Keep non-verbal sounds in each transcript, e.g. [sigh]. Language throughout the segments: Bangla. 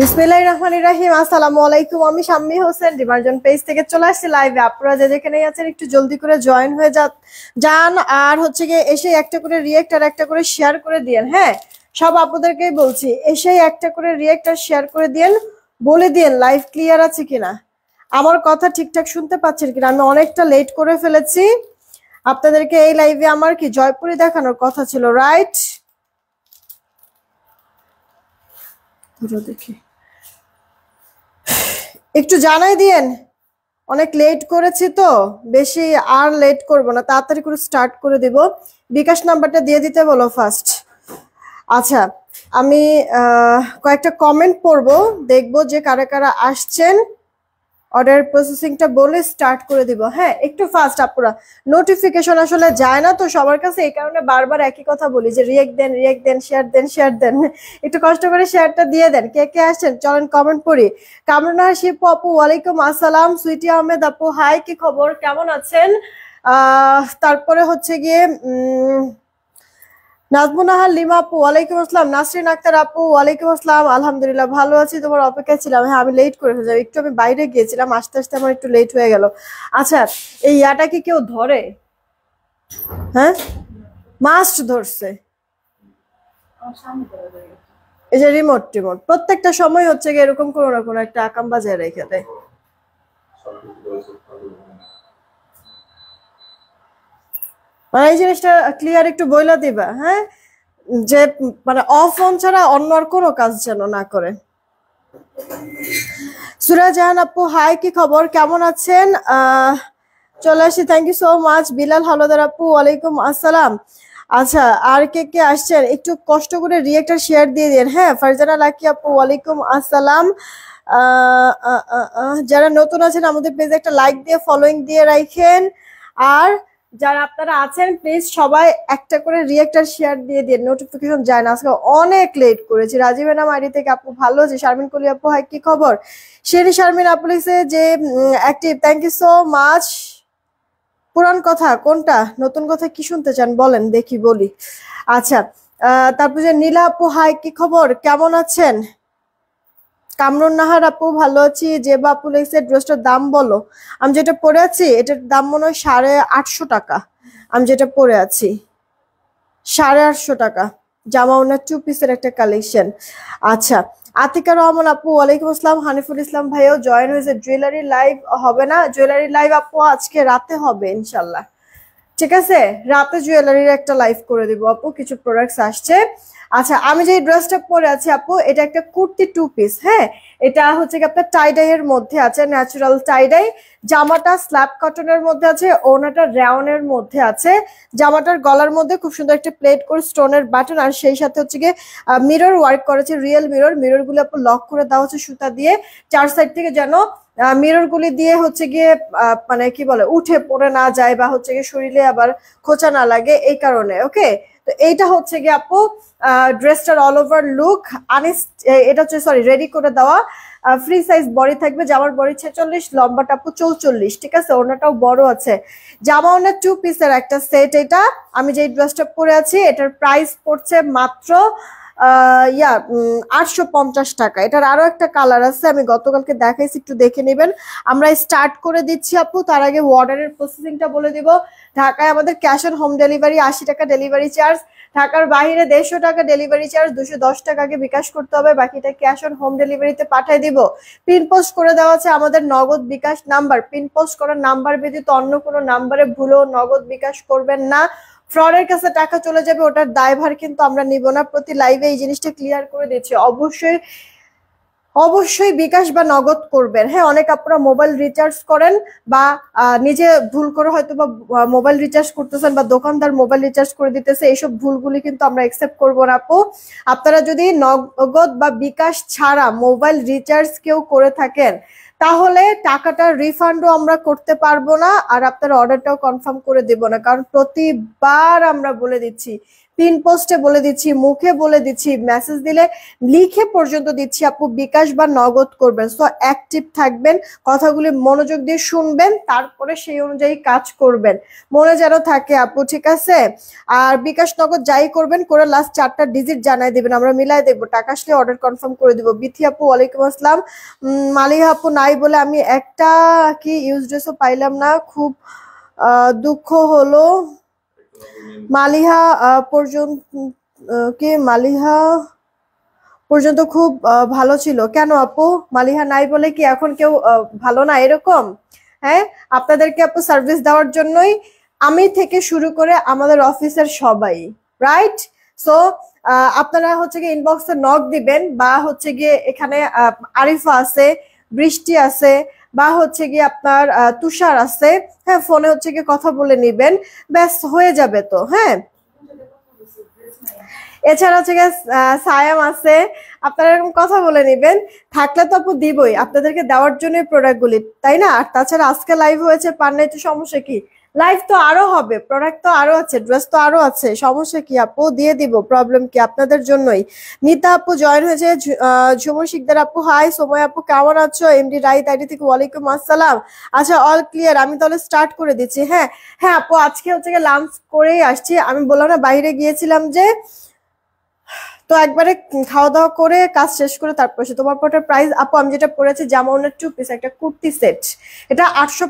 বিসমিল্লাহ রহমানির রাহিম আসসালামু আলাইকুম আমি শাম্মী হোসেন পেজ থেকে চলে আসছি লাইভে যে যেখানেই আছেন একটু জলদি করে জয়েন হয়ে যান আর হচ্ছে গিয়ে একটা করে একটা করে শেয়ার করে দিয়েন হ্যাঁ সব আপনাদেরকেই বলছি এসে একটা করে রিয়েক্টার শেয়ার করে দিয়েন বলে দিয়েন লাইভ ক্লিয়ার আছে কিনা আমার কথা ঠিকঠাক শুনতে পাচ্ছেন কিনা আমি অনেকটা লেট করে ফেলেছি আপনাদেরকে এই লাইভে আমার কি জয়পুরে দেখানোর কথা ছিল রাইট দেখি একটু জানাই দিয়েন অনেক লেট করেছি তো বেশি আর লেট করব না তাড়াতাড়ি করে স্টার্ট করে দিব বিকাশ নাম্বারটা দিয়ে দিতে বলো ফার্স্ট আচ্ছা আমি কয়েকটা কমেন্ট পড়বো দেখব যে কারা কারা আসছেন অর্ডার প্রসেসিংটা বলে স্টার্ট করে দিব হ্যাঁ একটু ফাস্ট আপুরা নোটিফিকেশন আসলে যায় না তো সবার কাছে এই কারণে বারবার একই কথা বলি যে রিয়েক্ট দেন রিয়েক্ট দেন শেয়ার দেন শেয়ার দেন একটু কষ্ট করে শেয়ারটা দিয়ে দেন কে কে আসছেন চলেন কমেন্ট পড়ি কামরানা শিপু আপু ওয়ালাইকুম আসসালাম সুইটি আহমেদ আপু হাই কি খবর কেমন আছেন আহ তারপরে হচ্ছে গিয়ে উম লিমা আপু নাসরিন আক্তার আপু ওয়ালাইকুম আসসালাম আলহামদুলিল্লাহ ভালো আছি তোমার ছিলাম হ্যাঁ আমি লেট করে একটু আমি বাইরে আমার একটু লেট হয়ে গেল আচ্ছা এই ইয়াটা কি কেউ ধরে হ্যাঁ ধরছে এই যে রিমোট টিমোট প্রত্যেকটা সময় হচ্ছে এরকম কোনো না একটা আকাম বাজার রেখে দেয় মানে এই জিনিসটা ক্লিয়ার একটু বইলা দিবা হ্যাঁ যে মানে অফ অন ছাড়া অন্য আর কোনো কাজ যেন না করে জাহান আপু হাই কি খবর কেমন আছেন চলে আসি thank you so much Bilal Haldar আপু ওয়ালাইকুম আসসালাম আচ্ছা আর কে কে আসছেন একটু কষ্ট করে রিয়েক্টার শেয়ার দিয়ে দেন হ্যাঁ ফারজানা লাকি আপু ওয়ালাইকুম আসসালাম যারা নতুন আছেন আমাদের পেজে একটা লাইক দিয়ে ফলোইং দিয়ে রাখেন আর যারা আপনারা আছেন প্লিজ সবাই একটা করে রিয়েক্টার শেয়ার দিয়ে দিয়ে নোটিফিকেশন যায় না আজকে অনেক লেট করেছি রাজীব এনাম আইডি থেকে আপু ভালো যে শারমিন কলি আপু হয় কি খবর শেরি শারমিন আপু লিখছে যে active thank you so much পুরান কথা কোনটা নতুন কথা কি শুনতে চান বলেন দেখি বলি আচ্ছা তারপর যে নীলা আপু হাই কি খবর কেমন আছেন কামরুন নাহার আপু ভালো আছি যে বাপু লেগেছে ড্রেসটার দাম বলো আমি যেটা পরে আছি এটার দাম মনে হয় সাড়ে আটশো টাকা আমি যেটা পরে আছি সাড়ে আটশো টাকা জামা ওনার টু পিসের একটা কালেকশন আচ্ছা আতিকা রহমান আপু ওয়ালাইকুম আসসালাম হানিফুল ইসলাম ভাইও জয়েন হয়েছে জুয়েলারি লাইভ হবে না জুয়েলারি লাইভ আপু আজকে রাতে হবে ইনশাল্লাহ ঠিক আছে রাতে জুয়েলারির একটা লাইভ করে দিব আপু কিছু প্রোডাক্টস আসছে আচ্ছা আমি যে ড্রেসটা পরে আছি আপু এটা একটা কুর্তি টু পিস হ্যাঁ এটা হচ্ছে কি আপনার টাইডাই এর মধ্যে আছে ন্যাচারাল টাইডাই জামাটা স্ল্যাব কটনের মধ্যে আছে ওনাটা র্যাউনের মধ্যে আছে জামাটার গলার মধ্যে খুব সুন্দর একটা প্লেট করে স্টোনের বাটন আর সেই সাথে হচ্ছে গিয়ে মিরর ওয়ার্ক করেছে রিয়েল মিরর মিরর গুলো আপু লক করে দেওয়া হচ্ছে সুতা দিয়ে চার সাইড থেকে যেন মিরর গুলি দিয়ে হচ্ছে গিয়ে মানে কি বলে উঠে পড়ে না যায় বা হচ্ছে গিয়ে শরীরে আবার খোঁচা না লাগে এই কারণে ওকে তো এইটা হচ্ছে গিয়ে আপু ড্রেসটার অল ওভার লুক আনিস এটা হচ্ছে সরি রেডি করে দেওয়া ফ্রি সাইজ বডি থাকবে জামার বডি ছেচল্লিশ লম্বাটা আপু চৌচল্লিশ ঠিক আছে ওনাটাও বড় আছে জামা ওনার টু পিসের একটা সেট এটা আমি যে ড্রেসটা পরে আছি এটার প্রাইস পড়ছে মাত্র ইয়া আটশো পঞ্চাশ টাকা এটার আরও একটা কালার আছে আমি গতকালকে দেখাইছি একটু দেখে নেবেন আমরা স্টার্ট করে দিচ্ছি আপু তার আগে অর্ডারের প্রসেসিংটা বলে দিব ঢাকায় আমাদের ক্যাশ অন হোম ডেলিভারি আশি টাকা ডেলিভারি চার্জ ঢাকার বাইরে দেড়শো টাকা ডেলিভারি চার্জ দুশো দশ টাকাকে বিকাশ করতে হবে বাকিটা ক্যাশ অন হোম ডেলিভারিতে পাঠিয়ে দিব পিন পোস্ট করে দেওয়া আছে আমাদের Nagad Bkash number pin post করার নাম্বার ব্যতীত অন্য কোনো নাম্বারে ভুলেও নগদ বিকাশ করবেন না ফ্রডের কাছে টাকা চলে যাবে ওটার দায়ভার কিন্তু আমরা নিব না প্রতি লাইভে এই জিনিসটা ক্লিয়ার করে দিচ্ছি অবশ্যই অবশ্যই বিকাশ বা নগদ করবেন হ্যাঁ অনেক আপনারা মোবাইল রিচার্জ করেন বা নিজে ভুল করে হয়তো বা মোবাইল রিচার্জ করতেছেন বা দোকানদার মোবাইল রিচার্জ করে দিতেছে এইসব ভুলগুলি কিন্তু আমরা একসেপ্ট করবো না আপু আপনারা যদি নগদ বা বিকাশ ছাড়া মোবাইল রিচার্জ কেউ করে থাকেন তাহলে টাকাটা রিফান্ডও আমরা করতে পারবো না আর আপনার অর্ডারটাও কনফার্ম করে দেব না কারণ প্রতিবার আমরা বলে দিচ্ছি পিন পোস্টে বলে দিচ্ছি মুখে বলে দিচ্ছি মেসেজ দিলে লিখে পর্যন্ত দিচ্ছি আপু বিকাশ বা নগদ করবেন সো অ্যাক্টিভ থাকবেন কথাগুলি মনোযোগ দিয়ে শুনবেন তারপরে সেই অনুযায়ী কাজ করবেন মনে যেন থাকে আপু ঠিক আছে আর বিকাশ নগদ যাই করবেন করে লাস্ট চারটা ডিজিট জানাই দেবেন আমরা মিলাই দেখবো টাকা আসলে অর্ডার কনফার্ম করে দেবো বিথি আপু ওয়ালাইকুম আসসালাম মালিক আপু নাই বলে আমি একটা কি ইউজ ড্রেসও পাইলাম না খুব দুঃখ হলো মালিহা পর্যন্ত মালিহা পর্যন্ত খুব ভালো ছিল কেন আপু মালিহা নাই বলে কি এখন কেউ ভালো না এরকম হ্যাঁ আপনাদেরকে আপু সার্ভিস দেওয়ার জন্যই আমি থেকে শুরু করে আমাদের অফিসের সবাই রাইট সো আপনারা হচ্ছে গিয়ে ইনবক্সে নক দিবেন বা হচ্ছে গিয়ে এখানে আরিফা আছে বৃষ্টি আছে বা হচ্ছে গিয়ে আপনার তুষার আছে হ্যাঁ ফোনে হচ্ছে গিয়ে কথা বলে নিবেন ব্যাস হয়ে যাবে তো হ্যাঁ এছাড়া হচ্ছে সায়াম আছে আপনারা এরকম কথা বলে নিবেন থাকলে তো আপু দিবই আপনাদেরকে দেওয়ার জন্যই প্রোডাক্টগুলি তাই না আর তাছাড়া আজকে লাইভ হয়েছে পার নাই তো সমস্যা কি লাইভ তো আরো হবে প্রোডাক্ট তো আরো আছে ড্রেস তো আরো আছে সমস্যা কি আপু দিয়ে দিব প্রবলেম কি আপনাদের জন্যই নিতা আপু জয়েন হয়েছে ঝুমুর শিকদার আপু হাই সময় আপু কেমন আছো এমডি রাই আইডি থেকে ওয়ালাইকুম আসসালাম আচ্ছা অল ক্লিয়ার আমি তাহলে স্টার্ট করে দিচ্ছি হ্যাঁ হ্যাঁ আপু আজকে হচ্ছে লাঞ্চ করেই আসছি আমি বললাম না বাইরে গিয়েছিলাম যে তো একবারে খাওয়া দাওয়া করে কাজ শেষ করে তারপর সে তোমার পটার প্রাইস আপু আমি যেটা পড়েছি জামাউনের টু পিস একটা কুর্তি সেট এটা আটশো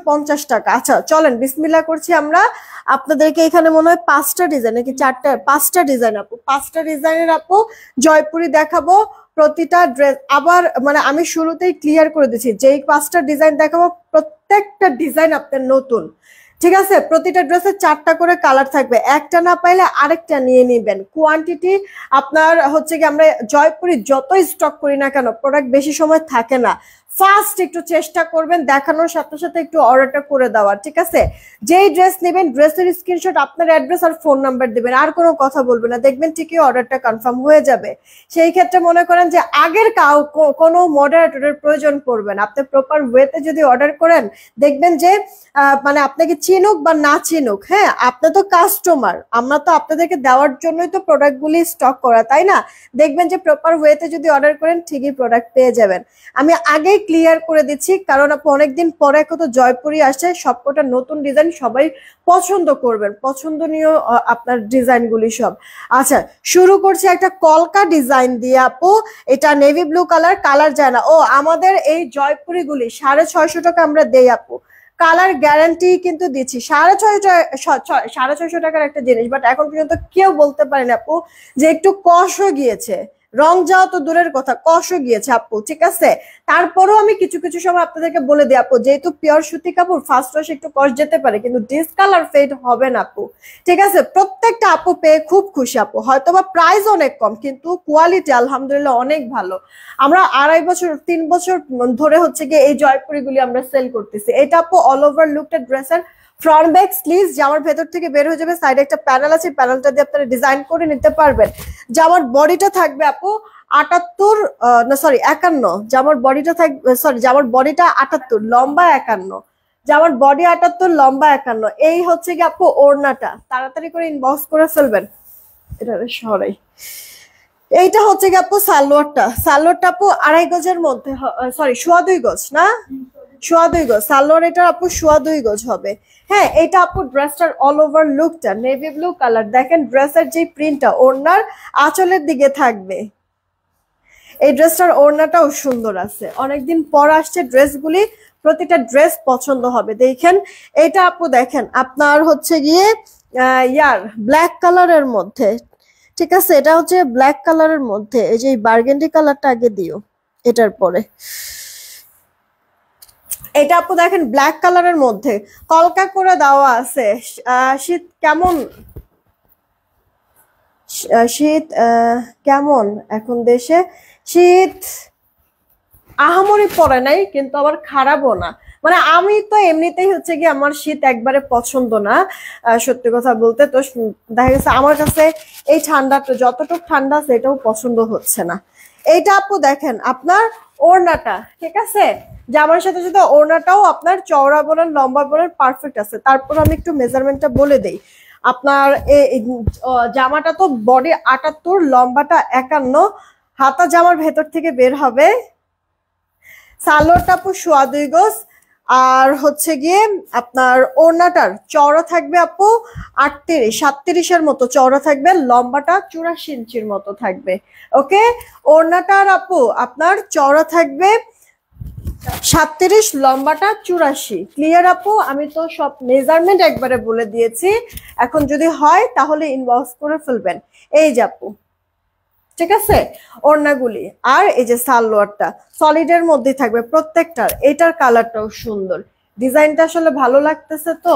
টাকা আচ্ছা চলেন বিসমিল্লা করছি আমরা আপনাদেরকে এখানে মনে হয় পাঁচটা ডিজাইন নাকি চারটা পাঁচটা ডিজাইন আপু পাঁচটা ডিজাইনের আপু জয়পুরি দেখাবো প্রতিটা ড্রেস আবার মানে আমি শুরুতেই ক্লিয়ার করে দিচ্ছি যেই পাঁচটা ডিজাইন দেখাবো প্রত্যেকটা ডিজাইন আপনার নতুন ঠিক আছে প্রতিটা ড্রেসে চারটা করে কালার থাকবে একটা না পাইলে আরেকটা নিয়ে নেবেন কোয়ান্টিটি আপনার হচ্ছে কি আমরা জয়পুরি যতই স্টক করি না কেন প্রোডাক্ট বেশি সময় থাকে না ফার্স্ট একটু চেষ্টা করবেন দেখানোর সাথে সাথে একটু অর্ডারটা করে দেওয়ার ঠিক আছে যেই ড্রেস নেবেন ড্রেসের স্ক্রিনশট আপনার অ্যাড্রেস আর ফোন নাম্বার দেবেন আর কোনো কথা বলবেন না দেখবেন ঠিকই অর্ডারটা কনফার্ম হয়ে যাবে সেই ক্ষেত্রে মনে করেন যে আগের কাউ কোনো মডারেটরের প্রয়োজন না আপনি প্রপার ওয়েতে যদি অর্ডার করেন দেখবেন যে মানে আপনাকে চিনুক বা না চিনুক হ্যাঁ আপনি তো কাস্টমার আমরা তো আপনাদেরকে দেওয়ার জন্যই তো প্রোডাক্টগুলি স্টক করা তাই না দেখবেন যে প্রপার ওয়েতে যদি অর্ডার করেন ঠিকই প্রোডাক্ট পেয়ে যাবেন আমি আগেই ক্লিয়ার করে দিচ্ছি কারণ আপু অনেকদিন পরে কত জয়পুরি আসে সবকটা নতুন ডিজাইন সবাই পছন্দ করবেন পছন্দনীয় আপনার ডিজাইনগুলি সব আচ্ছা শুরু করছি একটা কলকা ডিজাইন দিয়ে আপু এটা নেভি ব্লু কালার কালার যায় না ও আমাদের এই জয়পুরিগুলি সাড়ে ছয়শো টাকা আমরা দেই আপু কালার গ্যারান্টি কিন্তু দিচ্ছি সাড়ে ছয়শো সাড়ে ছয়শো টাকার একটা জিনিস বাট এখন পর্যন্ত কেউ বলতে পারেন আপু যে একটু হয়ে গিয়েছে রং যাওয়া তো দূরের কথা কষও গিয়েছে আপু ঠিক আছে তারপরও আমি কিছু কিছু সময় আপনাদেরকে বলে দিই আপু যেহেতু পিওর সুতি কাপড় ফার্স্ট ওয়াশ একটু কষ যেতে পারে কিন্তু ডিসকালার ফেড হবে না আপু ঠিক আছে প্রত্যেকটা আপু পেয়ে খুব খুশি আপু হয়তো বা প্রাইস অনেক কম কিন্তু কোয়ালিটি আলহামদুলিল্লাহ অনেক ভালো আমরা আড়াই বছর তিন বছর ধরে হচ্ছে গিয়ে এই জয়পুরিগুলি আমরা সেল করতেছি এটা আপু অল ওভার লুকটা ড্রেসের ফ্রন্ট ব্যাক স্লিজ জামার ভেতর থেকে বের হয়ে যাবে সাইডে একটা প্যানেল আছে প্যানেলটা দিয়ে আপনারা ডিজাইন করে নিতে পারবেন জামার বডিটা থাকবে আপু আটাত্তর না সরি একান্ন জামার বডিটা থাকবে সরি জামার বডিটা আটাত্তর লম্বা একান্ন জামার বডি আটাত্তর লম্বা একান্ন এই হচ্ছে কি আপু ওড়নাটা তাড়াতাড়ি করে ইনবক্স করে ফেলবেন এটা সরাই এইটা হচ্ছে কি আপু সালোয়ারটা সালোয়ারটা আপু আড়াই গজের মধ্যে সরি সোয়া দুই গজ না সোয়া দুই গজ সালোয়ার এটার আপু সোয়া দুই গজ হবে হ্যাঁ এটা আপু ড্রেসটার অল ওভার লুকটা নেভি ব্লু কালার দেখেন ড্রেসের যে প্রিন্টটা ওড়নার আঁচলের দিকে থাকবে এই ড্রেসটার ওড়নাটাও সুন্দর আছে অনেকদিন পর আসছে ড্রেসগুলি প্রতিটা ড্রেস পছন্দ হবে দেখেন এটা আপু দেখেন আপনার হচ্ছে গিয়ে ইয়ার ব্ল্যাক কালারের মধ্যে ঠিক আছে এটা হচ্ছে ব্ল্যাক কালারের মধ্যে এই যে বার্গেন্ডি কালারটা আগে দিও এটার পরে এটা আপু দেখেন ব্ল্যাক কালারের মধ্যে কলকা করে দেওয়া আছে শীত কেমন শীত কেমন এখন দেশে শীত আহামরি পরে নাই কিন্তু আবার খারাপও না মানে আমি তো এমনিতেই হচ্ছে কি আমার শীত একবারে পছন্দ না সত্যি কথা বলতে তো দেখা গেছে আমার কাছে এই ঠান্ডাটা যতটুকু ঠান্ডা সেটাও পছন্দ হচ্ছে না এইটা আপু দেখেন আপনার ওড়নাটা ঠিক আছে জামার সাথে সাথে ওড়নাটাও আপনার চওড়া বলেন লম্বা বলেন পারফেক্ট আছে তারপর আমি একটু মেজারমেন্টটা বলে দেই আপনার জামাটা তো বডি আটাত্তর লম্বাটা একান্ন হাতা জামার ভেতর থেকে বের হবে সালোয়ারটা আপু সোয়া দুই গোস আর হচ্ছে গিয়ে আপনার ওড়নাটার চওড়া থাকবে আপু আটত্রিশ সাতত্রিশের মতো চওড়া থাকবে লম্বাটা চুরাশি ইঞ্চির মতো থাকবে ওকে ওড়নাটার আপু আপনার চওড়া থাকবে সাতত্রিশ লম্বাটা চুরাশি ক্লিয়ার আপু আমি তো সব মেজারমেন্ট একবারে বলে দিয়েছি এখন যদি হয় তাহলে ইনবক্স করে ফেলবেন এই যে আপু ঠিক আছে ওড়নাগুলি আর এই যে সালোয়ারটা সলিডের মধ্যে থাকবে প্রত্যেকটার এটার কালারটাও সুন্দর ডিজাইনটা আসলে ভালো লাগতেছে তো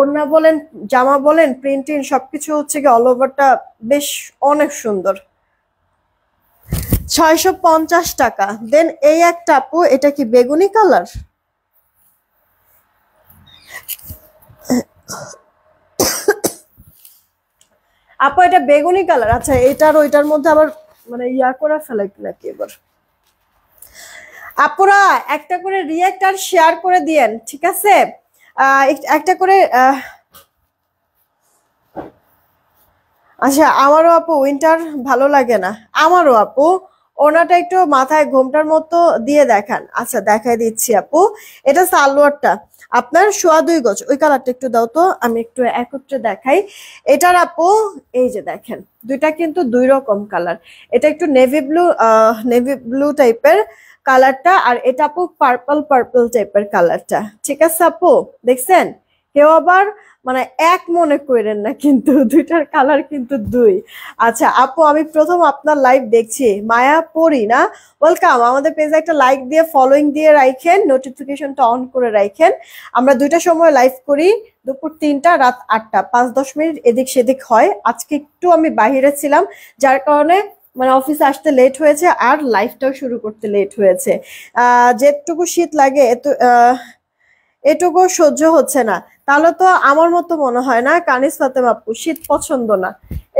ওড়না বলেন জামা বলেন প্রিন্টিং সবকিছু হচ্ছে কি অল ওভারটা বেশ অনেক সুন্দর ছয়শো টাকা দেন এই একটা আপু এটা কি বেগুনি কালার আপা এটা বেগুনি কালার আচ্ছা এটার ওইটার মধ্যে আবার মানে ইয়া করা ফেলে নাকি এবার আপুরা একটা করে রিয়েক্ট আর শেয়ার করে দিয়েন ঠিক আছে একটা করে আচ্ছা আমারও আপু উইন্টার ভালো লাগে না আমারও আপু ওনাটা একটু মাথায় ঘোমটার মতো দিয়ে দেখান আচ্ছা দেখাই দিচ্ছি আপু এটা সালোয়ারটা আপনার সোয়া দুই গজ ওই কালারটা একটু দাও তো আমি একটু একত্রে দেখাই এটার আপু এই যে দেখেন দুইটা কিন্তু দুই রকম কালার এটা একটু নেভি ব্লু নেভি ব্লু টাইপের কালারটা আর এটা আপু পার্পল পার্পল টাইপের কালারটা ঠিক আছে আপু দেখছেন কেউ আবার মানে এক মনে করেন না কিন্তু দুইটার কালার কিন্তু দুই আচ্ছা আপু আমি প্রথম আপনার লাইভ দেখছি মায়া পড়ি না ওয়েলকাম আমাদের পেজে একটা লাইক দিয়ে ফলোইং দিয়ে রাখেন নোটিফিকেশনটা অন করে রাখেন আমরা দুইটা সময় লাইভ করি দুপুর তিনটা রাত আটটা পাঁচ দশ মিনিট এদিক সেদিক হয় আজকে একটু আমি বাহিরে ছিলাম যার কারণে মানে অফিসে আসতে লেট হয়েছে আর লাইফটাও শুরু করতে লেট হয়েছে যেটুকু শীত লাগে এত আহ এটুকু সহ্য হচ্ছে না তাহলে তো আমার মতো মনে হয় না কানিস ফাতে আপু শীত পছন্দ না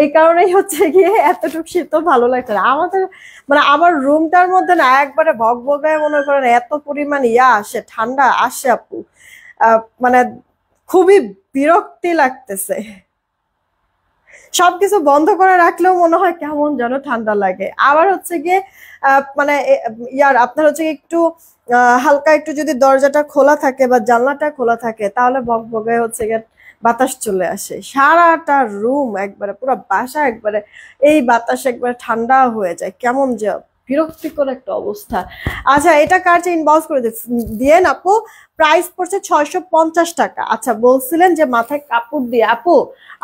এই কারণেই হচ্ছে গিয়ে এতটুকু শীত তো ভালো লাগছে না আমাদের মানে আমার রুমটার মধ্যে না একবারে বগায় মনে করেন এত পরিমাণ ইয়া আসে ঠান্ডা আসে আপু মানে খুবই বিরক্তি লাগতেছে সবকিছু বন্ধ করে রাখলেও মনে হয় কেমন যেন ঠান্ডা লাগে আবার হচ্ছে গিয়ে মানে ইয়ার আপনার হচ্ছে একটু হালকা একটু যদি দরজাটা খোলা থাকে বা জানলাটা খোলা থাকে তাহলে বক বকে হচ্ছে গিয়ে বাতাস চলে আসে সারাটা রুম একবারে পুরো বাসা একবারে এই বাতাস একবারে ঠান্ডা হয়ে যায় কেমন যে বিরক্তিকর একটা অবস্থা আচ্ছা এটা কার যে ইনভলভ করে দিয়েন আপু প্রাইস পড়ছে ছয়শো টাকা আচ্ছা বলছিলেন যে মাথায় কাপড় দিয়ে আপু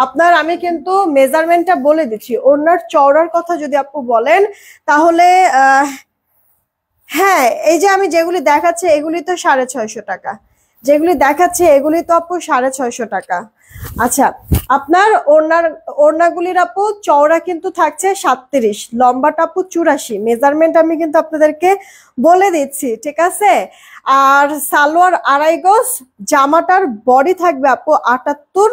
আপনার আমি কিন্তু মেজারমেন্টটা বলে দিচ্ছি ওনার চওড়ার কথা যদি আপু বলেন তাহলে হ্যাঁ এই যে আমি যেগুলি দেখাচ্ছি এগুলি তো সাড়ে ছয়শো টাকা যেগুলি দেখাচ্ছে এগুলি তো আপু সাড়ে ছয়শো টাকা আচ্ছা আপনার ওড়নার ওড়নাগুলির আপু চওড়া কিন্তু থাকছে সাতত্রিশ লম্বাটা আপু চুরাশি মেজারমেন্ট আমি কিন্তু আপনাদেরকে বলে দিচ্ছি ঠিক আছে আর সালোয়ার আড়াই গজ জামাটার বডি থাকবে আপু আটাত্তর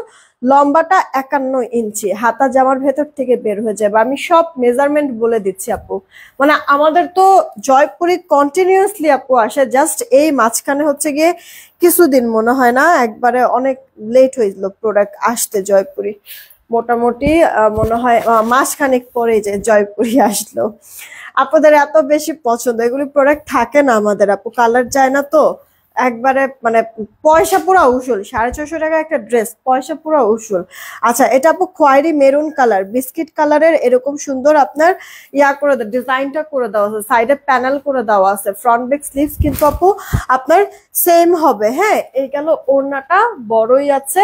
লম্বাটা একান্ন ইঞ্চি হাতা জামার ভেতর থেকে বের হয়ে যাবে আমি সব মেজারমেন্ট বলে দিচ্ছি আপু মানে আমাদের তো জয়পুরি কন্টিনিউসলি আপু আসে জাস্ট এই মাঝখানে হচ্ছে গিয়ে কিছুদিন মনে হয় না একবারে অনেক লেট হয়েছিল প্রোডাক্ট আসতে জয়পুরি মোটামুটি মনে হয় মাসখানেক পরে যে জয়পুরি আসলো আপনাদের এত বেশি পছন্দ এগুলি প্রোডাক্ট থাকে না আমাদের আপু কালার যায় না তো একবারে মানে পয়সা পুরা উসুল সাড়ে ছশো টাকা একটা ড্রেস পয়সা পুরা উসুল আচ্ছা এটা আপু খোয়ারি মেরুন কালার বিস্কিট কালারের এরকম সুন্দর আপনার ইয়া করে দেয় ডিজাইনটা করে দেওয়া আছে সাইডে প্যানেল করে দেওয়া আছে ফ্রন্ট বেক স্লিভস কিন্তু আপু আপনার সেম হবে হ্যাঁ এই গেল ওড়নাটা বড়ই আছে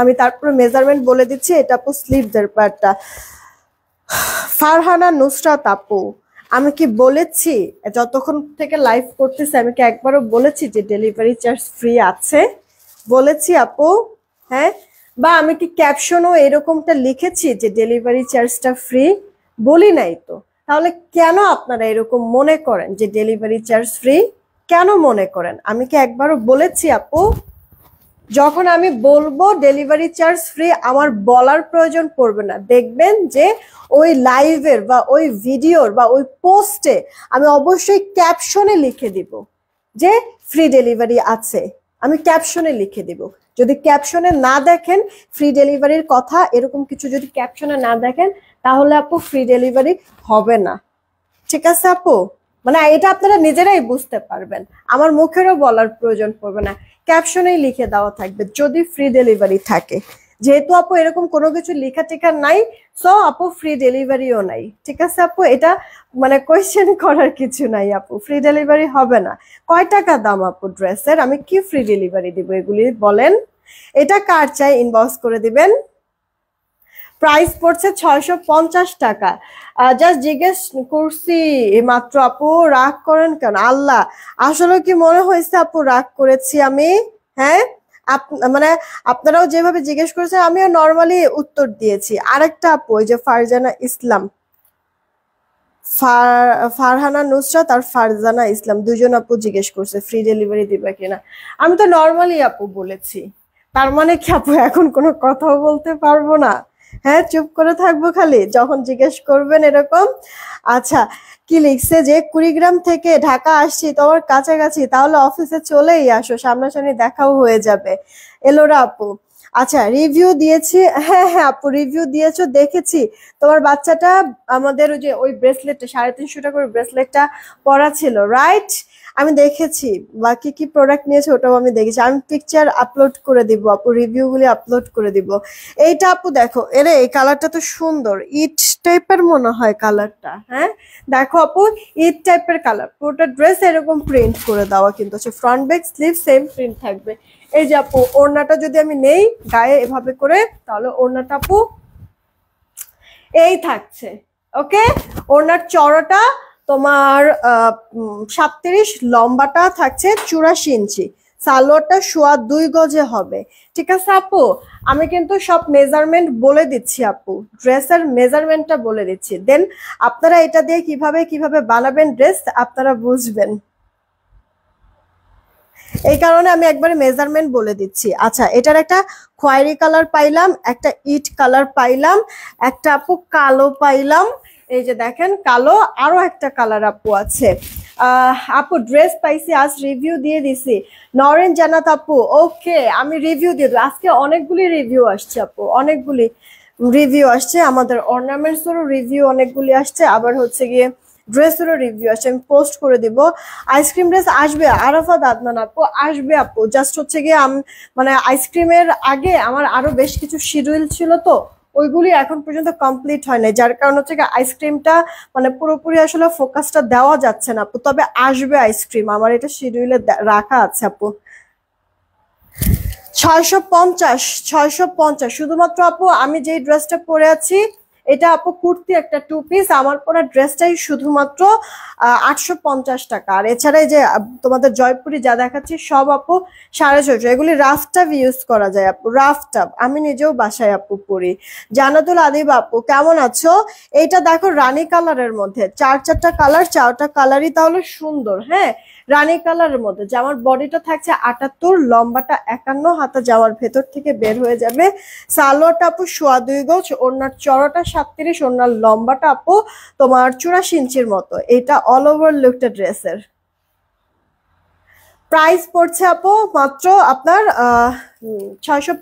আমি তারপরে মেজারমেন্ট বলে দিচ্ছি এটা আপু স্লিভদের পার্টটা ফারহানা নুসরাত আপু আমি কি বলেছি যতক্ষণ থেকে লাইভ করতেছি আমি কি একবারও বলেছি যে ডেলিভারি চার্জ ফ্রি আছে বলেছি আপু হ্যাঁ বা আমি কি ক্যাপশনও এরকমটা লিখেছি যে ডেলিভারি চার্জটা ফ্রি বলি নাই তো তাহলে কেন আপনারা এরকম মনে করেন যে ডেলিভারি চার্জ ফ্রি কেন মনে করেন আমি কি একবারও বলেছি আপু যখন আমি বলবো ডেলিভারি চার্জ ফ্রি আমার বলার প্রয়োজন পড়বে না দেখবেন যে ওই লাইভের বা ওই ভিডিওর বা ওই পোস্টে আমি অবশ্যই ক্যাপশনে লিখে দিব যে ফ্রি ডেলিভারি আছে আমি ক্যাপশনে লিখে দিব যদি ক্যাপশনে না দেখেন ফ্রি ডেলিভারির কথা এরকম কিছু যদি ক্যাপশনে না দেখেন তাহলে আপু ফ্রি ডেলিভারি হবে না ঠিক আছে আপু মানে এটা আপনারা নিজেরাই বুঝতে পারবেন আমার মুখেরও বলার প্রয়োজন পড়বে না ক্যাপশনেই লিখে দেওয়া থাকবে যদি ফ্রি ডেলিভারি থাকে যেহেতু আপু এরকম কোনো কিছু লেখা টেখা নাই সো আপু ফ্রি ডেলিভারিও নাই ঠিক আছে আপু এটা মানে কোয়েশ্চেন [laughs] করার কিছু নাই আপু ফ্রি ডেলিভারি হবে না কয় টাকা দাম আপু ড্রেসের আমি কি ফ্রি ডেলিভারি দিব এগুলি বলেন এটা কার চাই ইনবক্স করে দিবেন প্রাইস পড়ছে ছয়শো পঞ্চাশ টাকা জাস্ট জিজ্ঞেস করছি মাত্র আপু রাগ করেন কেন আল্লাহ আসলে কি মনে হয়েছে আপু রাগ করেছি আমি হ্যাঁ মানে আপনারাও যেভাবে জিজ্ঞেস করেছেন আমিও নর্মালি উত্তর দিয়েছি আরেকটা আপু ওই যে ফারজানা ইসলাম ফারহানা নুসরাত আর ফারজানা ইসলাম দুজন আপু জিজ্ঞেস করছে ফ্রি ডেলিভারি দিবে কিনা আমি তো নর্মালি আপু বলেছি তার মানে কি আপু এখন কোনো কথাও বলতে পারবো না হ্যাঁ চুপ করে থাকবো খালি যখন জিজ্ঞেস করবেন এরকম আচ্ছা কি লিখছে যে কুড়িগ্রাম থেকে ঢাকা আসছি তোমার কাছাকাছি তাহলে অফিসে চলেই আসো সামনাসামনি দেখাও হয়ে যাবে এলোরা আপু আচ্ছা রিভিউ দিয়েছি হ্যাঁ হ্যাঁ আপু রিভিউ দিয়েছো দেখেছি তোমার বাচ্চাটা আমাদের ওই যে ওই ব্রেসলেটটা সাড়ে তিনশো টাকা করে ব্রেসলেটটা পরা ছিল রাইট আমি দেখেছি বাকি কি প্রোডাক্ট নিয়েছে ওটাও আমি দেখেছি আমি পিকচার আপলোড করে দিব আপু রিভিউগুলি আপলোড করে দিব এইটা আপু দেখো এরে এই কালারটা তো সুন্দর ইট টাইপের মনে হয় কালারটা হ্যাঁ দেখো আপু ইট টাইপের কালার পুরোটা ড্রেস এরকম প্রিন্ট করে দেওয়া কিন্তু হচ্ছে front back sleeve same print থাকবে এই যে আপু ওড়নাটা যদি আমি নেই গায়ে এভাবে করে তাহলে ওড়নাটা আপু এই থাকছে ওকে ওনার চড়াটা তোমার সাতত্রিশ লম্বাটা থাকছে চুরাশি ইঞ্চি সালোয়ারটা শোয়া দুই গজে হবে ঠিক আছে আপু আমি কিন্তু সব মেজারমেন্ট বলে দিচ্ছি আপু ড্রেসের মেজারমেন্টটা বলে দিচ্ছি দেন আপনারা এটা দিয়ে কিভাবে কিভাবে বানাবেন ড্রেস আপনারা বুঝবেন এই কারণে আমি একবার মেজারমেন্ট বলে দিচ্ছি আচ্ছা এটার একটা খয়েরি কালার পাইলাম একটা ইট কালার পাইলাম একটা আপু কালো পাইলাম এই যে দেখেন কালো আরো একটা কালার আপু আছে আপু ড্রেস পাইছি আজ রিভিউ দিয়ে দিছি নরেন জানাত আপু ওকে আমি রিভিউ দিয়ে দেবো আজকে অনেকগুলি রিভিউ আসছে আপু অনেকগুলি রিভিউ আসছে আমাদের অর্নামেন্টসেরও রিভিউ অনেকগুলি আসছে আবার হচ্ছে গিয়ে ড্রেসেরও রিভিউ আসছে আমি পোস্ট করে দিব আইসক্রিম ড্রেস আসবে আরাফাত আদনান আপু আসবে আপু জাস্ট হচ্ছে গিয়ে মানে আইসক্রিমের আগে আমার আরো বেশ কিছু শিডিউল ছিল তো ওইগুলি এখন পর্যন্ত কমপ্লিট হয় নাই যার কারণ হচ্ছে আইসক্রিমটা মানে পুরোপুরি আসলে ফোকাসটা দেওয়া যাচ্ছে না আপু তবে আসবে আইসক্রিম আমার এটা শিডিউলে রাখা আছে আপু ছয়শো পঞ্চাশ ছয়শো পঞ্চাশ শুধুমাত্র আপু আমি যেই ড্রেসটা পরে আছি এটা আপু কুর্তি একটা টু পিস আমার পরা ড্রেসটাই শুধুমাত্র আটশো টাকা আর এছাড়া যে তোমাদের জয়পুরি যা দেখাচ্ছি সব আপু সাড়ে ছশো এগুলি রাফটাব ইউজ করা যায় আপু রাফটাব আমি নিজেও বাসায় আপু পরি জানাতুল আদিব আপু কেমন আছো এইটা দেখো রানী কালারের মধ্যে চার চারটা কালার চারটা কালারই তাহলে সুন্দর হ্যাঁ রানি কালারের মধ্যে জামার বডিটা থাকছে আটাত্তর লম্বাটা একান্ন হাতা জামার ভেতর থেকে বের হয়ে যাবে সালোয়াটা আপু সোয়া দুই গোছ ওনার চড়াটা সাতত্রিশ ওনার লম্বাটা আপু তোমার চুরাশি ইঞ্চির মতো এটা অল ওভার লুকটা ড্রেসের প্রাইস পড়ছে আপু মাত্র আপনার ছয়শো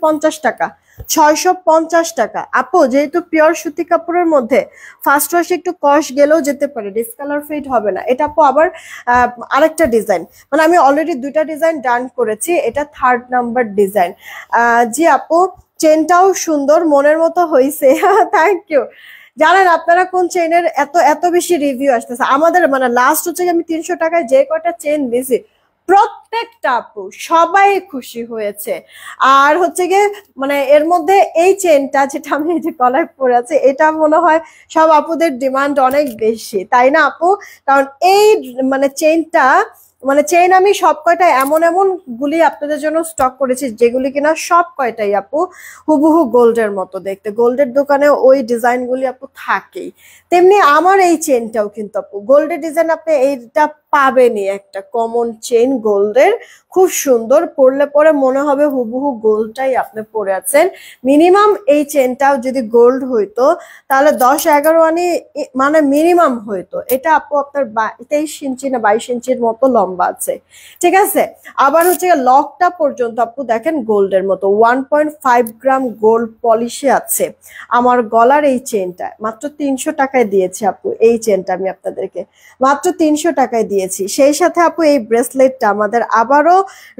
টাকা ছয়শো পঞ্চাশ টাকা আপু যেহেতু পিওর সুতি কাপড়ের মধ্যে ফার্স্ট ওয়াশে একটু কস গেলেও যেতে পারে ডিসকালার ফিট হবে না এটা আপু আবার আরেকটা ডিজাইন মানে আমি অলরেডি দুইটা ডিজাইন ডান করেছি এটা থার্ড নাম্বার ডিজাইন জি আপু চেনটাও সুন্দর মনের মতো হয়েছে থ্যাংক ইউ জানেন আপনারা কোন চেনের এত এত বেশি রিভিউ আসতেছে আমাদের মানে লাস্ট হচ্ছে আমি তিনশো টাকায় যে কটা চেন দিছি প্রত্যেকটা আপু সবাই খুশি হয়েছে আর হচ্ছে গিয়ে মানে এর মধ্যে এই চেনটা যেটা আমি এই যে কলায় পরে আছে এটা মনে হয় সব আপুদের ডিমান্ড অনেক বেশি তাই না আপু কারণ এই মানে চেনটা মানে চেইন আমি সব কয়টা এমন এমন গুলি আপনাদের জন্য স্টক করেছি যেগুলি কিনা সব কয়টাই আপু হুবহু গোল্ডের মতো দেখতে গোল্ডের দোকানে ওই ডিজাইনগুলি আপু থাকেই তেমনি আমার এই চেনটাও কিন্তু আপু গোল্ডের ডিজাইন আপনি এইটা পাবেনই একটা কমন চেইন গোল্ডের খুব সুন্দর পরলে পরে মনে হবে হুবহু গোল্ডটাই আপনি পরে আছেন মিনিমাম এই চেনটাও যদি গোল্ড হইতো তাহলে দশ এগারো আনি মানে মিনিমাম হইতো এটা আপু আপনার তেইশ ইঞ্চি না বাইশ ইঞ্চির মতো লম্বা আছে ঠিক আছে আবার হচ্ছে লকটা পর্যন্ত আপু দেখেন গোল্ডের মতো one point five gram gold পলিশে আছে আমার গলার এই চেনটা মাত্র তিনশো টাকায় দিয়েছে আপু এই চেনটা আমি আপনাদেরকে মাত্র তিনশো টাকায় দিয়েছি সেই সাথে আপু এই ব্রেসলেটটা আমাদের আবারও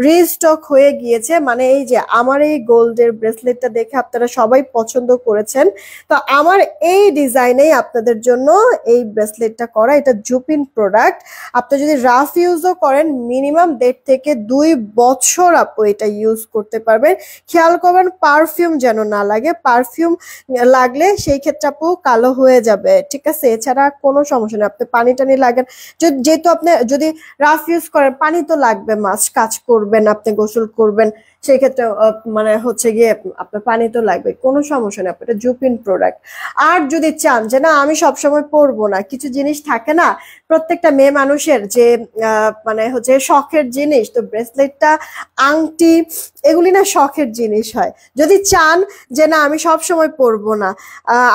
রিস্টক হয়ে গিয়েছে মানে এই যে আমার এই গোল্ডের ব্রেসলেটটা দেখে আপনারা সবাই পছন্দ করেছেন তো আমার এই ডিজাইনেই আপনাদের জন্য এই ব্রেসলেটটা করা এটা জুপিন প্রোডাক্ট আপনি যদি রাফ ইউজও করেন মিনিমাম দেড় থেকে দুই বছর আপু এটা ইউজ করতে পারবেন খেয়াল করবেন পারফিউম যেন না লাগে পারফিউম লাগলে সেই ক্ষেত্রে আপু কালো হয়ে যাবে ঠিক আছে এছাড়া কোনো সমস্যা নেই আপনি পানি টানি লাগেন যেহেতু আপনি আপনি যদি রাফ ইউজ করেন পানি তো লাগবে মাছ কাজ করবেন আপনি গোসল করবেন সেই ক্ষেত্রে মানে হচ্ছে গিয়ে আপনার পানি তো লাগবে কোনো সমস্যা নেই আপনার জুপিন প্রোডাক্ট আর যদি চান যে না আমি সবসময় পরবো না কিছু জিনিস থাকে না প্রত্যেকটা মেয়ে মানুষের যে মানে হচ্ছে শখের জিনিস তো ব্রেসলেটটা আংটি এগুলি না শখের জিনিস হয় যদি চান যে না আমি সব সময় পরবো না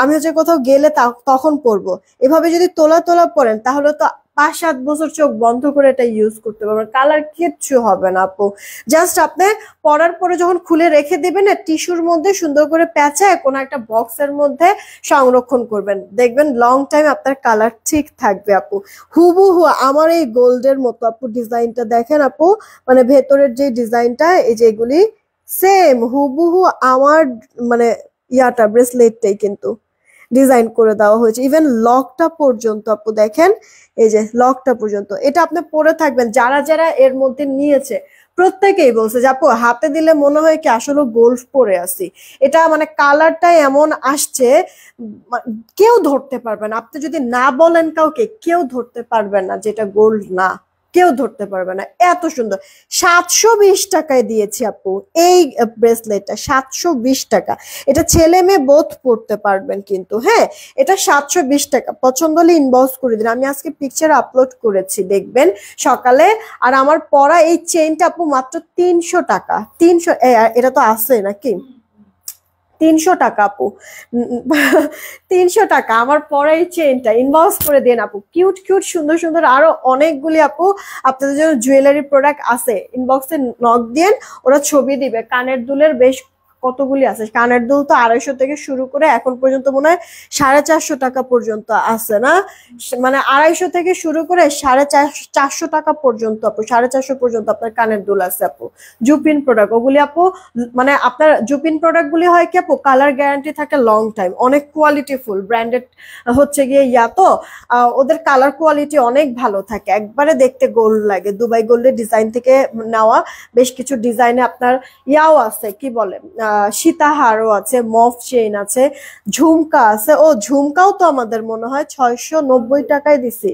আমি হচ্ছে কোথাও গেলে তখন পরবো এভাবে যদি তোলা তোলা পরেন তাহলে তো পাঁচ সাত বছর চোখ বন্ধ করে এটা ইউজ করতে পারবেন কালার কিচ্ছু হবে না আপু জাস্ট আপনি পরার পরে যখন খুলে রেখে দেবেন টিস্যুর মধ্যে সুন্দর করে প্যাঁচায় কোনো একটা বক্সের মধ্যে সংরক্ষণ করবেন দেখবেন লং টাইম আপনার কালার ঠিক থাকবে আপু হু আমার এই গোল্ডের মতো আপু ডিজাইনটা দেখেন আপু মানে ভেতরের যে ডিজাইনটা এই যে এগুলি সেম হুবুহু আমার মানে ইয়াটা ব্রেসলেটটাই কিন্তু ডিজাইন করে দেওয়া হয়েছে ইভেন লকটা পর্যন্ত আপু দেখেন এই যে লকটা পর্যন্ত এটা আপনি পরে থাকবেন যারা যারা এর মধ্যে নিয়েছে প্রত্যেকেই বলছে যে আপু হাতে দিলে মনে হয় কি আসলে গোল্ফ পরে আসি এটা মানে কালারটা এমন আসছে কেউ ধরতে পারবেন আপনি যদি না বলেন কাউকে কেউ ধরতে পারবেন না যেটা গোল্ড না কেউ ধরতে পারবে না এত সুন্দর সাতশো বিশ টাকায় দিয়েছি আপু এই ব্রেসলেটটা সাতশো বিশ টাকা এটা ছেলে মেয়ে বোধ পড়তে পারবেন কিন্তু হ্যাঁ এটা সাতশো বিশ টাকা পছন্দ হলে ইনবক্স করে দিন আমি আজকে পিকচার আপলোড করেছি দেখবেন সকালে আর আমার পরা এই চেনটা আপু মাত্র তিনশো টাকা তিনশো এটা তো আছে নাকি তিনশো টাকা আপু [laughs] তিনশো টাকা আমার পরাই চেনটা ইনবক্স করে দেন আপু কিউট কিউট সুন্দর সুন্দর আরো অনেকগুলি আপু আপনাদের জন্য জুয়েলারি প্রোডাক্ট আছে ইনবক্সে নক দিয়ে ওরা ছবি দিবে কানের দুলের বেশ কতগুলি আছে কানের দুল তো আড়াইশো থেকে শুরু করে এখন পর্যন্ত মনে হয় সাড়ে চারশো টাকা পর্যন্ত আছে না মানে আড়াইশো থেকে শুরু করে সাড়ে চারশো টাকা পর্যন্ত আপু সাড়ে চারশো পর্যন্ত আপনার কানের দুল আছে আপু জুপিন প্রোডাক্ট ওগুলি আপু মানে আপনার জুপিন প্রোডাক্টগুলি হয় কি আপু কালার গ্যারান্টি থাকে লং টাইম অনেক কোয়ালিটি ফুল ব্র্যান্ডেড হচ্ছে গিয়ে ইয়া তো ওদের কালার কোয়ালিটি অনেক ভালো থাকে একবারে দেখতে গোল্ড লাগে দুবাই গোল্ডের ডিজাইন থেকে নেওয়া বেশ কিছু ডিজাইনে আপনার ইয়াও আছে কি বলে সীতাহারও আছে মফ চেইন আছে ঝুমকা আছে ও ঝুমকাও তো আমাদের মনে হয় ছয়শো টাকায় দিছি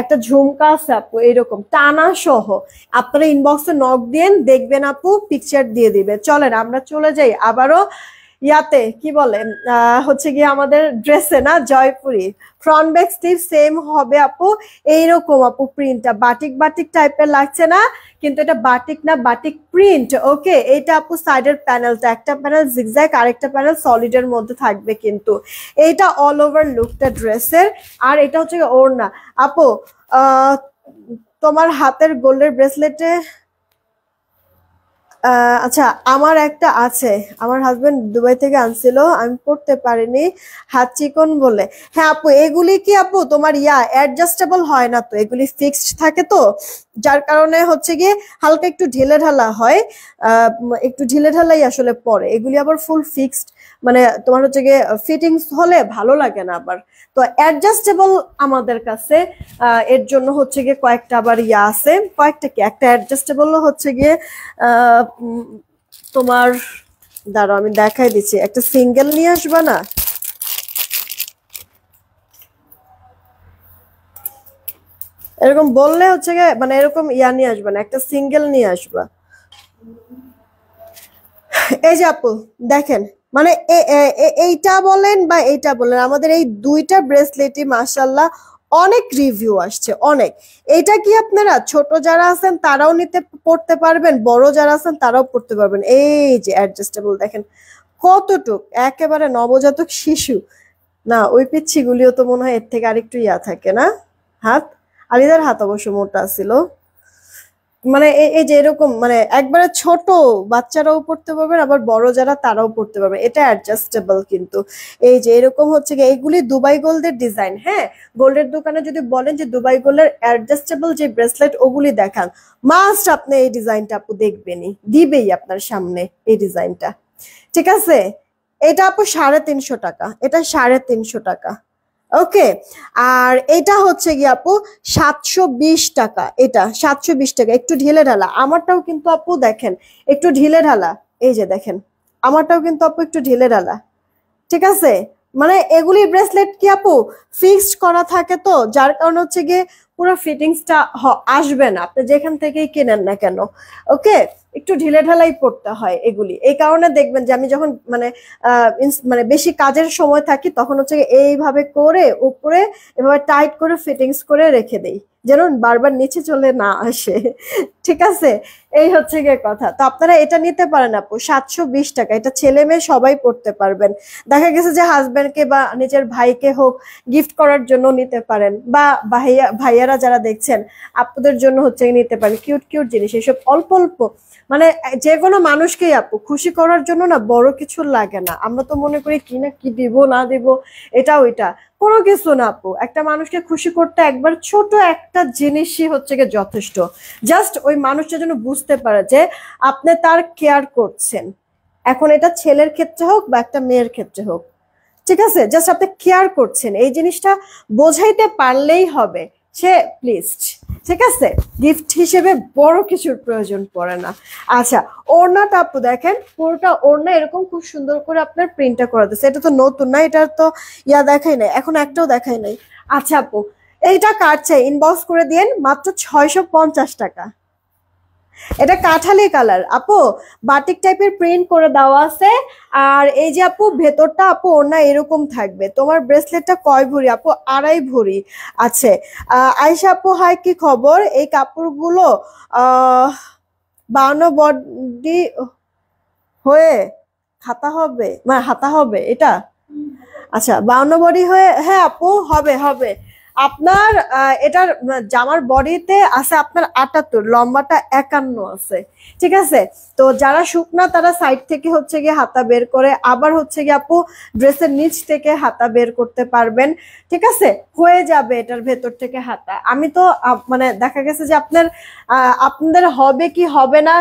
একটা ঝুমকা আছে আপু এরকম টানা সহ আপনারা ইনবক্সে নক দিয়ে দেখবেন আপু পিকচার দিয়ে দিবে চলেন আমরা চলে যাই আবারও ইয়াতে কি বলে হচ্ছে গিয়ে আমাদের ড্রেসে না Jaipuri front back sleeve same হবে আপু এইরকম আপু প্রিন্টটা বাটিক বাটিক টাইপের লাগছে না কিন্তু এটা বাটিক না বাটিক প্রিন্ট ওকে এটা আপু সাইডের প্যানেলটা একটা প্যানেল জিগজ্যাক আরেকটা প্যানেল সলিডের মধ্যে থাকবে কিন্তু এটা অল ওভার লুকটা ড্রেসের আর এটা হচ্ছে ওড়না আপু তোমার হাতের গোল্ডের ব্রেসলেটে আচ্ছা আমার একটা আছে আমার হাজবেন্ড দুবাই থেকে আনছিল আমি পড়তে পারিনি হাত চিকন বলে হ্যাঁ আপু এগুলি কি আপু তোমার ইয়া অ্যাডজাস্টেবল হয় না তো এগুলি ফিক্সড থাকে তো যার কারণে হচ্ছে গিয়ে হালকা একটু ঢেলে ঢালা হয় একটু ঢিলে ঢালাই আসলে পরে এগুলি আবার ফুল ফিক্সড মানে তোমার হচ্ছে গিয়ে ফিটিংস হলে ভালো লাগে না আবার তো অ্যাডজাস্টেবল আমাদের কাছে এর জন্য হচ্ছে গিয়ে কয়েকটা আবার ইয়া আছে কয়েকটা কি একটা অ্যাডজাস্টেবল হচ্ছে গিয়ে তোমার দাঁড়ো আমি দেখাই দিচ্ছি একটা সিঙ্গেল নিয়ে আসবা না এরকম বললে হচ্ছে মানে এরকম ইয়া নিয়ে আসবা না একটা সিঙ্গেল নিয়ে আসবা এই যে আপু দেখেন মানে এইটা বলেন বা এইটা বলেন আমাদের এই দুইটা ব্রেসলেটই মাসাল্লাহ অনেক রিভিউ আসছে অনেক এটা কি আপনারা ছোট যারা আছেন তারাও নিতে পড়তে পারবেন বড় যারা আছেন তারাও পড়তে পারবেন এই যে অ্যাডজাস্টেবল দেখেন কতটুক একেবারে নবজাতক শিশু না ওই পিচ্ছিগুলিও তো মনে হয় এর থেকে আরেকটু ইয়া থাকে না হাত আলিদার হাত অবশ্য মোটা ছিল মানে এই যে এরকম মানে একবারে ছোট বাচ্চারাও পড়তে পারবেন আবার বড় যারা তারাও পড়তে পারবে এটা অ্যাডজাস্টেবল কিন্তু এই যে এরকম হচ্ছে কি এইগুলি দুবাই গোল্ডের ডিজাইন হ্যাঁ গোল্ডের দোকানে যদি বলেন যে দুবাই গোল্ডের অ্যাডজাস্টেবল যে ব্রেসলেট ওগুলি দেখান মাস্ট আপনি এই ডিজাইনটা আপু দেখবেনই দিবেই আপনার সামনে এই ডিজাইনটা ঠিক আছে এটা আপু সাড়ে তিনশো টাকা এটা সাড়ে তিনশো টাকা ওকে আর এটা হচ্ছে কি আপু সাতশো টাকা এটা সাতশো টাকা একটু ঢিলে ঢালা আমারটাও কিন্তু আপু দেখেন একটু ঢিলে ঢালা এই যে দেখেন আমারটাও কিন্তু আপু একটু ঢিলে ঢালা ঠিক আছে মানে এগুলি ব্রেসলেট কি আপু ফিক্সড করা থাকে তো যার কারণে হচ্ছে গিয়ে পুরো ফিটিংসটা আসবে না আপনি যেখান থেকেই কেনেন না কেন ওকে একটু ঢিলে ঢালাই পড়তে হয় এগুলি এই কারণে দেখবেন যে আমি যখন মানে মানে বেশি কাজের সময় থাকি তখন হচ্ছে এইভাবে করে উপরে এভাবে টাইট করে ফিটিংস করে রেখে দেই যেন বারবার নিচে চলে না আসে ঠিক আছে এই হচ্ছে গিয়ে কথা তো আপনারা এটা নিতে পারেন আপু সাতশো টাকা এটা ছেলে মেয়ে সবাই পড়তে পারবেন দেখা গেছে যে হাজব্যান্ডকে বা নিজের ভাইকে হোক গিফট করার জন্য নিতে পারেন বা ভাইয়া ভাইয়ারা যারা দেখছেন আপুদের জন্য হচ্ছে নিতে পারেন কিউট কিউট জিনিস এসব অল্প অল্প মানে যে কোনো মানুষকেই আপু খুশি করার জন্য না বড় কিছু লাগে না আমরা তো মনে করি কি না কি দিব না দিব এটা ওইটা কোনো কিছু না আপু একটা মানুষকে খুশি করতে একবার ছোট একটা জিনিসই হচ্ছে গিয়ে যথেষ্ট জাস্ট ওই মানুষটা যেন বুঝতে পারে যে আপনি তার কেয়ার করছেন এখন এটা ছেলের ক্ষেত্রে হোক বা একটা মেয়ের ক্ষেত্রে হোক ঠিক আছে জাস্ট আপনি কেয়ার করছেন এই জিনিসটা বোঝাইতে পারলেই হবে সে প্লিজড ঠিক আছে গিফট হিসেবে বড় কিছুর প্রয়োজন পড়ে না আচ্ছা ওড়নাটা আপু দেখেন পুরোটা ওড়না এরকম খুব সুন্দর করে আপনার প্রিন্টটা করে দিচ্ছে এটা তো নতুন না এটার তো ইয়া দেখাই নাই এখন একটাও দেখাই নাই আচ্ছা আপু এইটা কাটছে চাই ইনবক্স করে দিয়েন মাত্র ছয়শো টাকা এটা কাঁঠালি কালার আপু বাটিক টাইপের প্রিন্ট করে দেওয়া আছে আর এই যে আপু ভেতরটা আপু ওনা এরকম থাকবে তোমার ব্রেসলেটটা কয় ভরি আপু আড়াই ভরি আছে আয়সা আপু হয় কি খবর এই কাপড়গুলো বানো বডি হয়ে হাতা হবে মানে হাতা হবে এটা আচ্ছা বাউন্ন বডি হয়ে হ্যাঁ আপু হবে হবে আপনার এটার জামার বডিতে আছে আপনার আটাত্তর লম্বাটা একান্ন আছে ঠিক আছে তো যারা শুকনা তারা সাইড থেকে হচ্ছে গিয়ে হাতা বের করে আবার হচ্ছে গিয়ে আপু ড্রেসের নিচ থেকে হাতা বের করতে পারবেন ঠিক আছে হয়ে যাবে এটার ভেতর থেকে হাতা আমি তো মানে দেখা গেছে যে আপনার আপনাদের হবে কি হবে না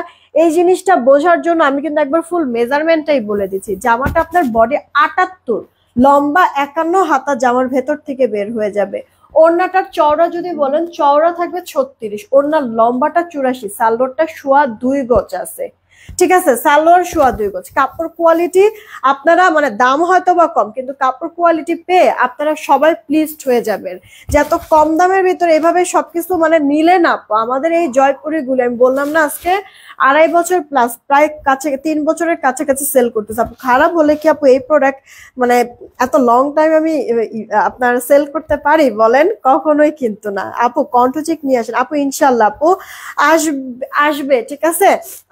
এই জিনিসটা বোঝার জন্য আমি কিন্তু একবার ফুল মেজারমেন্টটাই বলে দিচ্ছি জামাটা আপনার বডি আটাত্তর লম্বা একান্ন হাতা জামার ভেতর থেকে বের হয়ে যাবে ওড়নাটার চওড়া যদি বলেন চওড়া থাকবে ছত্রিশ ওড়নার লম্বাটা চুরাশি সালোরটা শোয়া দুই গজ আছে ঠিক আছে সালোয়ার শোয়া দুই গোছ কাপড় কোয়ালিটি আপনারা মানে দাম হয়তো বা কম কিন্তু কাপড় কোয়ালিটি পেয়ে আপনারা সবাই প্লিজড হয়ে যাবেন যে এত কম দামের ভিতরে এভাবে সবকিছু মানে মিলে না আমাদের এই জয়পুরিগুলো আমি বললাম না আজকে আড়াই বছর প্লাস প্রায় কাছে তিন বছরের কাছাকাছি সেল করতেছে আপু খারাপ হলে কি আপু এই প্রোডাক্ট মানে এত লং টাইম আমি আপনার সেল করতে পারি বলেন কখনোই কিন্তু না আপু কণ্ঠচিক নিয়ে আসেন আপু ইনশাল্লাহ আপু আসবে আসবে ঠিক আছে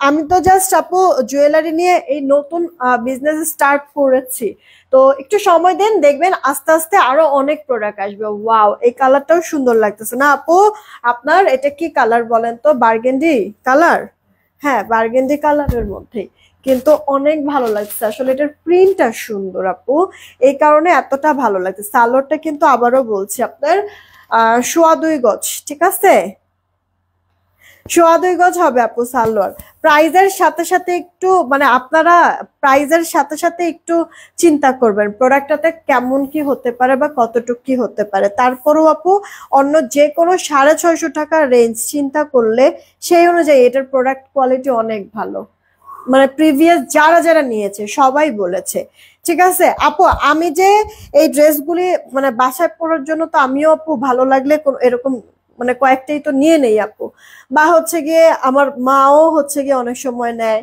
আমি তো জাস্ট জাস্ট আপু জুয়েলারি নিয়ে এই নতুন বিজনেস স্টার্ট করেছি তো একটু সময় দেন দেখবেন আস্তে আস্তে আরো অনেক প্রোডাক্ট আসবে ওয়াও এই কালারটাও সুন্দর লাগতেছে না আপু আপনার এটা কি কালার বলেন তো বার্গেন্ডি কালার হ্যাঁ বার্গেন্ডি কালারের মধ্যে কিন্তু অনেক ভালো লাগছে আসলে এটার প্রিন্টটা সুন্দর আপু এই কারণে এতটা ভালো লাগছে সালোয়ারটা কিন্তু আবারও বলছি আপনার সোয়া দুই গজ ঠিক আছে চুয়াদুই গজ হবে আপু সালোয়ার প্রাইজের সাথে সাথে একটু মানে আপনারা প্রাইজের সাথে সাথে একটু চিন্তা করবেন প্রোডাক্টটাতে কেমন কি হতে পারে বা কতটুকু কি হতে পারে তারপরও আপু অন্য যে কোনো সাড়ে ছয়শো টাকার রেঞ্জ চিন্তা করলে সেই অনুযায়ী এটার প্রোডাক্ট কোয়ালিটি অনেক ভালো মানে প্রিভিয়াস যারা যারা নিয়েছে সবাই বলেছে ঠিক আছে আপু আমি যে এই ড্রেসগুলি মানে বাসায় পরার জন্য তো আমিও আপু ভালো লাগলে এরকম মানে কয়েকটাই তো নিয়ে নেই আপু বা হচ্ছে গিয়ে আমার মাও হচ্ছে গিয়ে অনেক সময় নেয়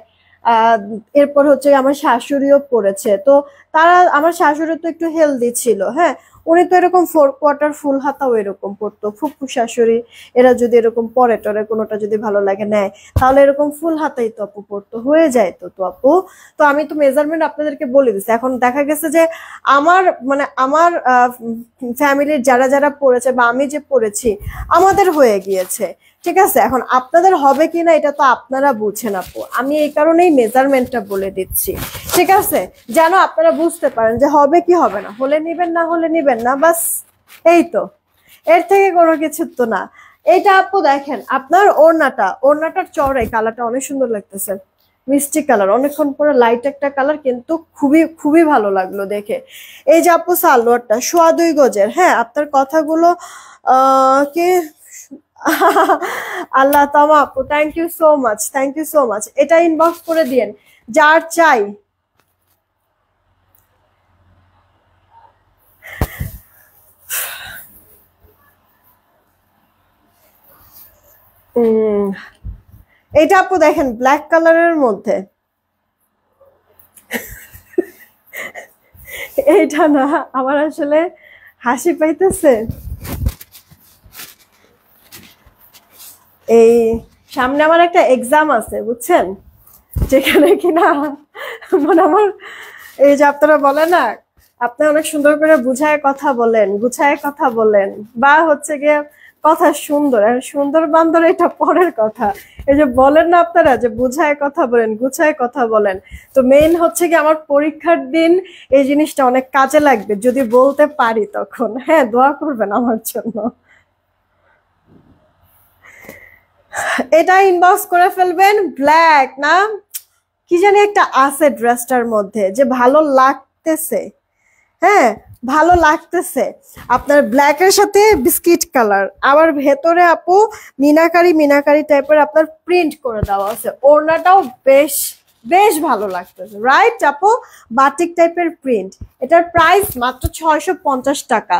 এরপর হচ্ছে আমার শাশুড়িও পড়েছে তো তারা আমার শাশুড়ি তো একটু হেলদি ছিল হ্যাঁ উনি তো এরকম ফোর কোয়ার্টার ফুল হাতাও এরকম পরতো ফুপু শাশুড়ি এরা যদি এরকম পরে টরে কোনোটা যদি ভালো লাগে নেয় তাহলে এরকম ফুল হাতাই তো আপু পরতো হয়ে যায় তো তো আপু তো আমি তো মেজারমেন্ট আপনাদেরকে বলে দিচ্ছি এখন দেখা গেছে যে আমার মানে আমার ফ্যামিলির যারা যারা পড়েছে বা আমি যে পড়েছি আমাদের হয়ে গিয়েছে ঠিক আছে এখন আপনাদের হবে কি না এটা তো আপনারা বুঝেন আপু আমি এই কারণেই মেজারমেন্টটা বলে দিচ্ছি ঠিক আছে যেন আপনারা বুঝতে পারেন যে হবে কি হবে না হলে নেবেন না হলে নেবেন না বাস এই তো এর থেকে কোনো কিছু তো না এটা আপু দেখেন আপনার ওড়নাটা ওড়নাটার চড়াই কালারটা অনেক সুন্দর লাগতেছে মিষ্টি কালার অনেকক্ষণ পরে লাইট একটা কালার কিন্তু খুবই খুবই ভালো লাগলো দেখে এই যে আপু সালোয়ারটা সোয়া দুই গজের হ্যাঁ আপনার কথাগুলো কে [laughs] আল্লাহ তামা আপু thank you so much thank you so much এটা ইনবক্স করে দিয়েন যার চাই এটা আপু দেখেন ব্ল্যাক কালারের মধ্যে [laughs] এটা না আমার আসলে হাসি পাইতেছে এই সামনে আমার একটা এক্সাম আছে বুঝছেন যেখানে কিনা মানে আমার এই যে আপনারা বলে না আপনি অনেক সুন্দর করে বুঝায় কথা বলেন গুছায় কথা বলেন বা হচ্ছে গিয়ে কথা সুন্দর সুন্দর বান্দর এটা পরের কথা এই যে বলেন না আপনারা যে বুঝায় কথা বলেন গুছায় কথা বলেন তো মেইন হচ্ছে কি আমার পরীক্ষার দিন এই জিনিসটা অনেক কাজে লাগবে যদি বলতে পারি তখন হ্যাঁ দোয়া করবেন আমার জন্য এটা ইনবক্স করে ফেলবেন ব্ল্যাক না কি জানি একটা আছে ড্রেসটার মধ্যে যে ভালো লাগতেছে হ্যাঁ ভালো লাগতেছে আপনার ব্ল্যাকের সাথে বিস্কিট কালার আবার ভেতরে আপু মিনাকারি মিনাকারি টাইপের আপনার প্রিন্ট করে দেওয়া আছে ওড়নাটাও বেশ বেশ ভালো লাগতেছে রাইট আপু বাটিক টাইপের প্রিন্ট এটার প্রাইস মাত্র ছয়শো টাকা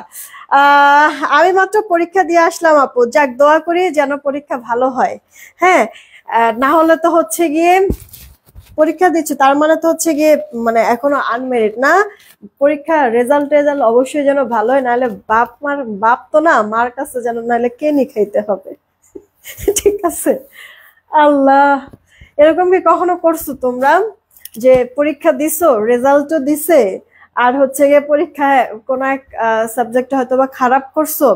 আমি মাত্র পরীক্ষা দিয়ে আসলাম আপু যাক দোয়া করি যেন পরীক্ষা ভালো হয় হ্যাঁ না হলে তো হচ্ছে গিয়ে পরীক্ষা দিচ্ছে তার মানে তো হচ্ছে গিয়ে মানে এখনো আনমেরিড না পরীক্ষা রেজাল্ট রেজাল্ট অবশ্যই যেন ভালো হয় নাহলে বাপ মার বাপ তো না মার কাছে যেন নাহলে কেনি খাইতে হবে [laughs] ঠিক আছে আল্লাহ এরকম কি কখনো করছো তোমরা যে পরীক্ষা দিছো রেজাল্টও দিছে আর হচ্ছে গিয়ে পরীক্ষায় কোনো এক সাবজেক্ট হয়তো বা খারাপ করছো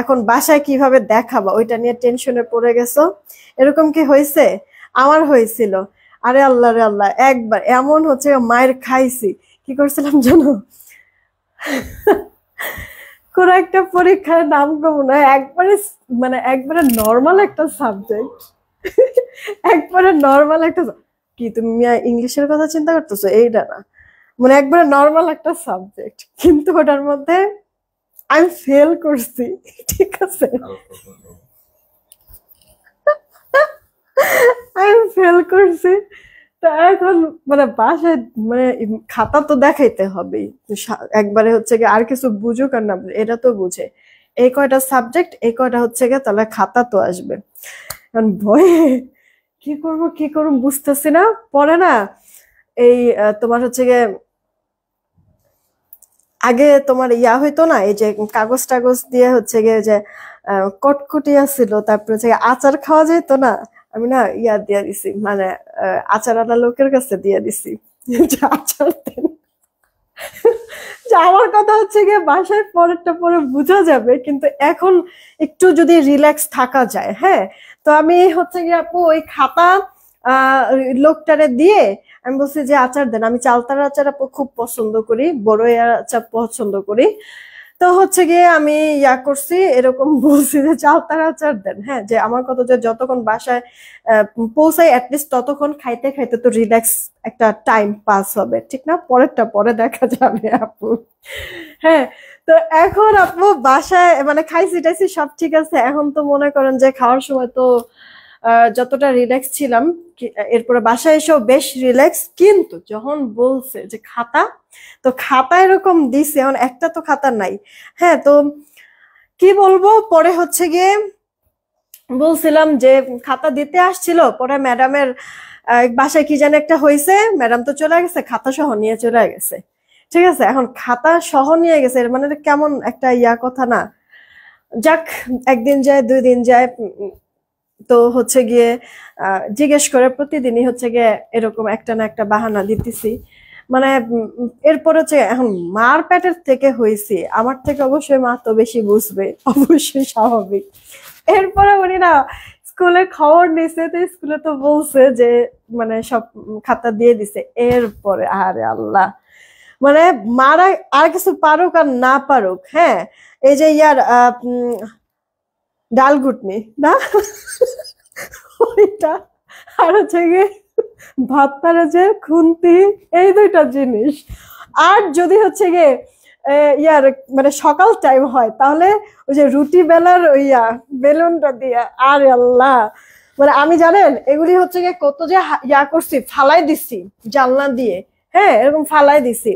এখন বাসায় কিভাবে দেখাবা ওইটা নিয়ে টেনশনে পড়ে গেছো এরকম কি হয়েছে আমার হয়েছিল আরে আল্লাহ রে আল্লাহ একবার এমন হচ্ছে মায়ের খাইছি কি করছিলাম জানো কোন একটা পরীক্ষার নাম কমন একবারে মানে একবারে নর্মাল একটা সাবজেক্ট একবারে নর্মাল একটা কি তুমি ইংলিশের কথা চিন্তা করতেছো এইটা না মানে একবারে নর্মাল একটা সাবজেক্ট কিন্তু ওটার মধ্যে আমি ফেল করছি ঠিক আছে আমি ফেল করছি তা এখন মানে বাসায় মানে খাতা তো দেখাইতে হবেই একবারে হচ্ছে গিয়ে আর কিছু বুঝুক আর না এটা তো বুঝে এই কয়টা সাবজেক্ট এই কয়টা হচ্ছে গিয়ে তাহলে খাতা তো আসবে কারণ ভয়ে কি করব কি করব বুঝতেছি না পরে না এই তোমার হচ্ছে গিয়ে আগে তোমার ইয়া হইতো না এই যে কাগজ টাগজ দিয়ে হচ্ছে গিয়ে যে কটকটিয়া ছিল তারপরে হচ্ছে আচার খাওয়া যেত না আমি না ইয়া দিয়ে দিছি মানে আচার আলা লোকের কাছে দিয়ে দিছি আচার দেন আচ্ছা, আমার কথা হচ্ছে গিয়ে বাসায় পরেরটা পরে বোঝা যাবে কিন্তু এখন একটু যদি রিল্যাক্স থাকা যায় হ্যাঁ তো আমি হচ্ছে গিয়ে আপু ওই খাতা লোকটারে দিয়ে আমি বলছি যে আচার দেন আমি চালতার আচার আপু খুব পছন্দ করি বড় আচার পছন্দ করি তো হচ্ছে গিয়ে আমি ইয়া করছি এরকম [laughs] বলছি যে তারা আচার দেন হ্যাঁ যে আমার কথা যে যতক্ষণ বাসায় পৌঁছাই অ্যাটলিস্ট ততক্ষণ খাইতে খাইতে তো রিল্যাক্স একটা টাইম পাস হবে ঠিক না পরেরটা পরে দেখা যাবে আপু হ্যাঁ তো এখন আপু বাসায় মানে খাইছি টাইছি সব ঠিক আছে এখন তো মনে করেন যে খাওয়ার সময় তো যতটা রিল্যাক্স ছিলাম এরপরে বাসায় এসেও বেশ রিল্যাক্স কিন্তু যখন বলছে যে খাতা তো খাতা এরকম দিছে এখন একটা তো খাতা নাই হ্যাঁ তো কি বলবো পরে হচ্ছে গিয়ে বলছিলাম যে খাতা দিতে আসছিল পরে ম্যাডামের বাসায় কি যেন একটা হয়েছে ম্যাডাম তো চলে গেছে খাতা সহ নিয়ে চলে গেছে ঠিক আছে এখন খাতা সহ নিয়ে গেছে মানে কেমন একটা ইয়া কথা না যাক একদিন যায় দুই দিন যায় তো হচ্ছে গিয়ে জিজ্ঞেস করে প্রতিদিনই হচ্ছে গিয়ে এরকম একটা না একটা বাহানা দিতেছি মানে এরপর হচ্ছে এখন মার প্যাটের থেকে হয়েছি আমার থেকে অবশ্যই মা তো বেশি বুঝবে অবশ্যই স্বাভাবিক এরপরে উনি না স্কুলে খবর নিছে তো স্কুলে তো বলছে যে মানে সব খাতা দিয়ে দিছে এরপরে আরে আল্লাহ মানে মারা আর কিছু পারুক আর না পারুক হ্যাঁ এই যে ইয়ার ডাল ঘুটনি না ওইটা আর হচ্ছে গিয়ে ভাত যে খুন্তি এই দুইটা জিনিস আর যদি হচ্ছে গিয়ে ইয়ার মানে সকাল টাইম হয় তাহলে ওই যে রুটি বেলার ইয়া বেলুনটা দিয়ে আর আল্লাহ মানে আমি জানেন এগুলি হচ্ছে গিয়ে কত যে ইয়া করছি ফালাই দিছি জানলা দিয়ে হ্যাঁ এরকম ফালাই দিছি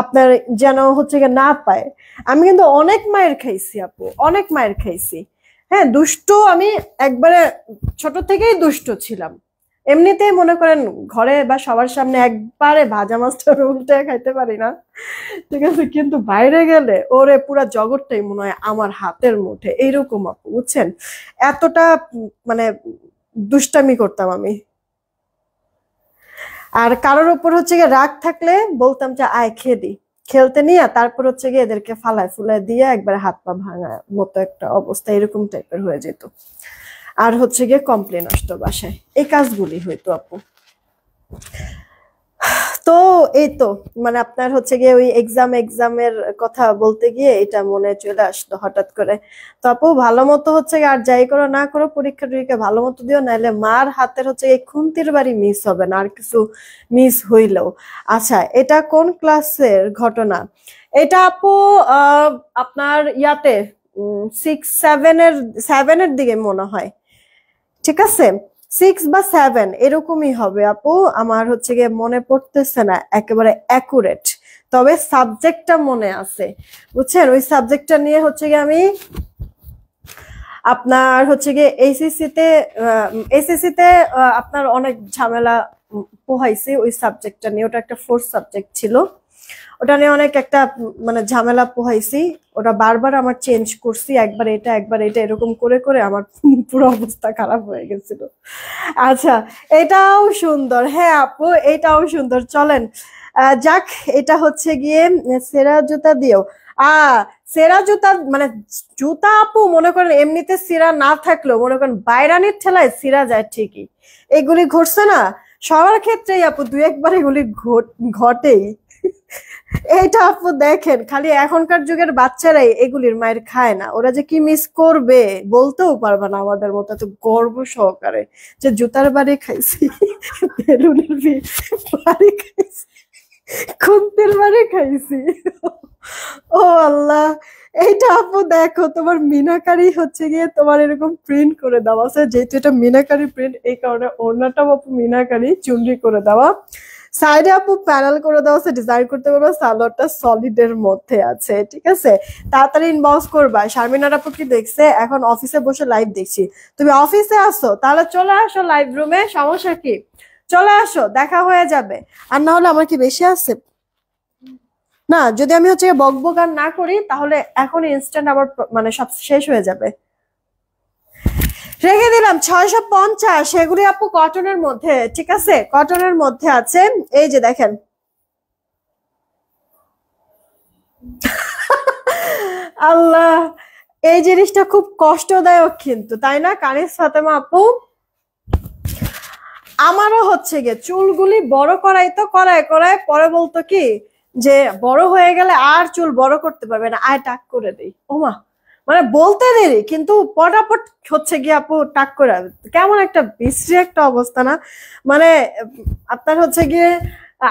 আপনার যেন হচ্ছে গিয়ে না পায় আমি কিন্তু অনেক মায়ের খাইছি আপু অনেক মায়ের খাইছি হ্যাঁ দুষ্ট আমি একবারে ছোট থেকেই দুষ্ট ছিলাম এমনিতেই মনে করেন ঘরে বা সবার সামনে একবারে ভাজা মাছটা উল্টে খাইতে পারি না ঠিক আছে কিন্তু বাইরে গেলে ওরে পুরো জগৎটাই মনে হয় আমার হাতের মুঠে এইরকম আপু বুঝছেন এতটা মানে দুষ্টামি করতাম আমি আর কারোর ওপর হচ্ছে রাগ থাকলে বলতাম যে আয় খেয়ে দিই খেলতে নিয়ে তারপর হচ্ছে গিয়ে এদেরকে ফালায় ফুলায় দিয়ে একবার হাত পা ভাঙা মতো একটা অবস্থা এরকম টাইপের হয়ে যেত আর হচ্ছে গিয়ে কমপ্লেন আসতো বাসায় এই কাজগুলি হইতো আপু তো এই তো মানে আপনার হচ্ছে গিয়ে ওই এক্সাম এক্সামের কথা বলতে গিয়ে এটা মনে চলে আসতো হঠাৎ করে তো আপু ভালো মতো হচ্ছে আর যাই করো না করো পরীক্ষা টরীক্ষা ভালো মতো দিও নাহলে মার হাতের হচ্ছে এই খুন্তির বাড়ি মিস হবে না আর কিছু মিস হইলেও আচ্ছা এটা কোন ক্লাসের ঘটনা এটা আপু আপনার ইয়াতে সিক্স সেভেনের সেভেনের দিকে মনে হয় ঠিক আছে সিক্স বা সেভেন এরকমই হবে আপু আমার হচ্ছে গিয়ে মনে পড়তেছে না একেবারে অ্যাকুরেট তবে সাবজেক্টটা মনে আছে বুঝছেন ওই সাবজেক্টটা নিয়ে হচ্ছে গিয়ে আমি আপনার হচ্ছে গিয়ে এসএসসি এসিসিতে আপনার অনেক ঝামেলা পোহাইছে ওই সাবজেক্টটা নিয়ে ওটা একটা ফোর্থ সাবজেক্ট ছিল ওটা নিয়ে অনেক একটা মানে ঝামেলা পোহাইছি ওটা বারবার আমার চেঞ্জ করছি একবার এটা একবার এটা এরকম করে করে আমার [laughs] পুরো অবস্থা খারাপ হয়ে গেছিল আচ্ছা এটাও সুন্দর হ্যাঁ আপু এটাও সুন্দর চলেন যাক এটা হচ্ছে গিয়ে সেরা জুতা দিও আ সেরা জুতা মানে জুতা আপু মনে করেন এমনিতে সিরা না থাকলেও মনে করেন বাইরানির ঠেলায় সিরা যায় ঠিকই এগুলি ঘটছে না সবার ক্ষেত্রেই আপু দু একবার এগুলি ঘটেই এইটা আপু দেখেন খালি এখনকার যুগের বাচ্চারাই এগুলির মায়ের খায় না ওরা যে কি মিস করবে বলতেও পারবে না আমাদের মতো এত গর্ব সহকারে যে জুতার বাড়ি খাইছি বেলুনের বাড়ি খাইছি খুন্তের বাড়ি খাইছি ও আল্লাহ এইটা আপু দেখো তোমার মিনাকারি হচ্ছে গিয়ে তোমার এরকম প্রিন্ট করে দেওয়া আচ্ছা, যেহেতু এটা মিনাকারি প্রিন্ট এই কারণে ওড়নাটাও আপু মিনাকারি চুনরি করে দেওয়া সাইডে আপু প্যানেল করে দেওয়া আছে ডিজাইন করতে পারবো সালোয়ারটা সলিডের মধ্যে আছে ঠিক আছে তাড়াতাড়ি ইনবক্স করবা শারমিনার আপু কি দেখছে এখন অফিসে বসে লাইভ দেখছি তুমি অফিসে আসো তাহলে চলে আসো লাইভ রুমে সমস্যা কি চলে আসো দেখা হয়ে যাবে আর না হলে আমার কি বেশি আছে না যদি আমি হচ্ছে বকবক আর না করি তাহলে এখন ইনস্ট্যান্ট আমার মানে সব শেষ হয়ে যাবে রেখে দিলাম ছয়শো পঞ্চাশ এগুলি আপু কটনের মধ্যে ঠিক আছে কটনের মধ্যে আছে এই যে দেখেন [laughs] আল্লাহ এই জিনিসটা খুব কষ্টদায়ক কিন্তু তাই না কানিস ফাতেমা আপু আমারও হচ্ছে গিয়ে চুলগুলি বড় করাই তো করায় করায় পরে বলতো কি যে বড় হয়ে গেলে আর চুল বড় করতে পারবে না আয় টাক করে দিই ওমা মানে বলতে দেরি কিন্তু পটাপট হচ্ছে গিয়ে আপু টাক করে কেমন একটা বিশ্রী একটা অবস্থা না মানে আপনার হচ্ছে গিয়ে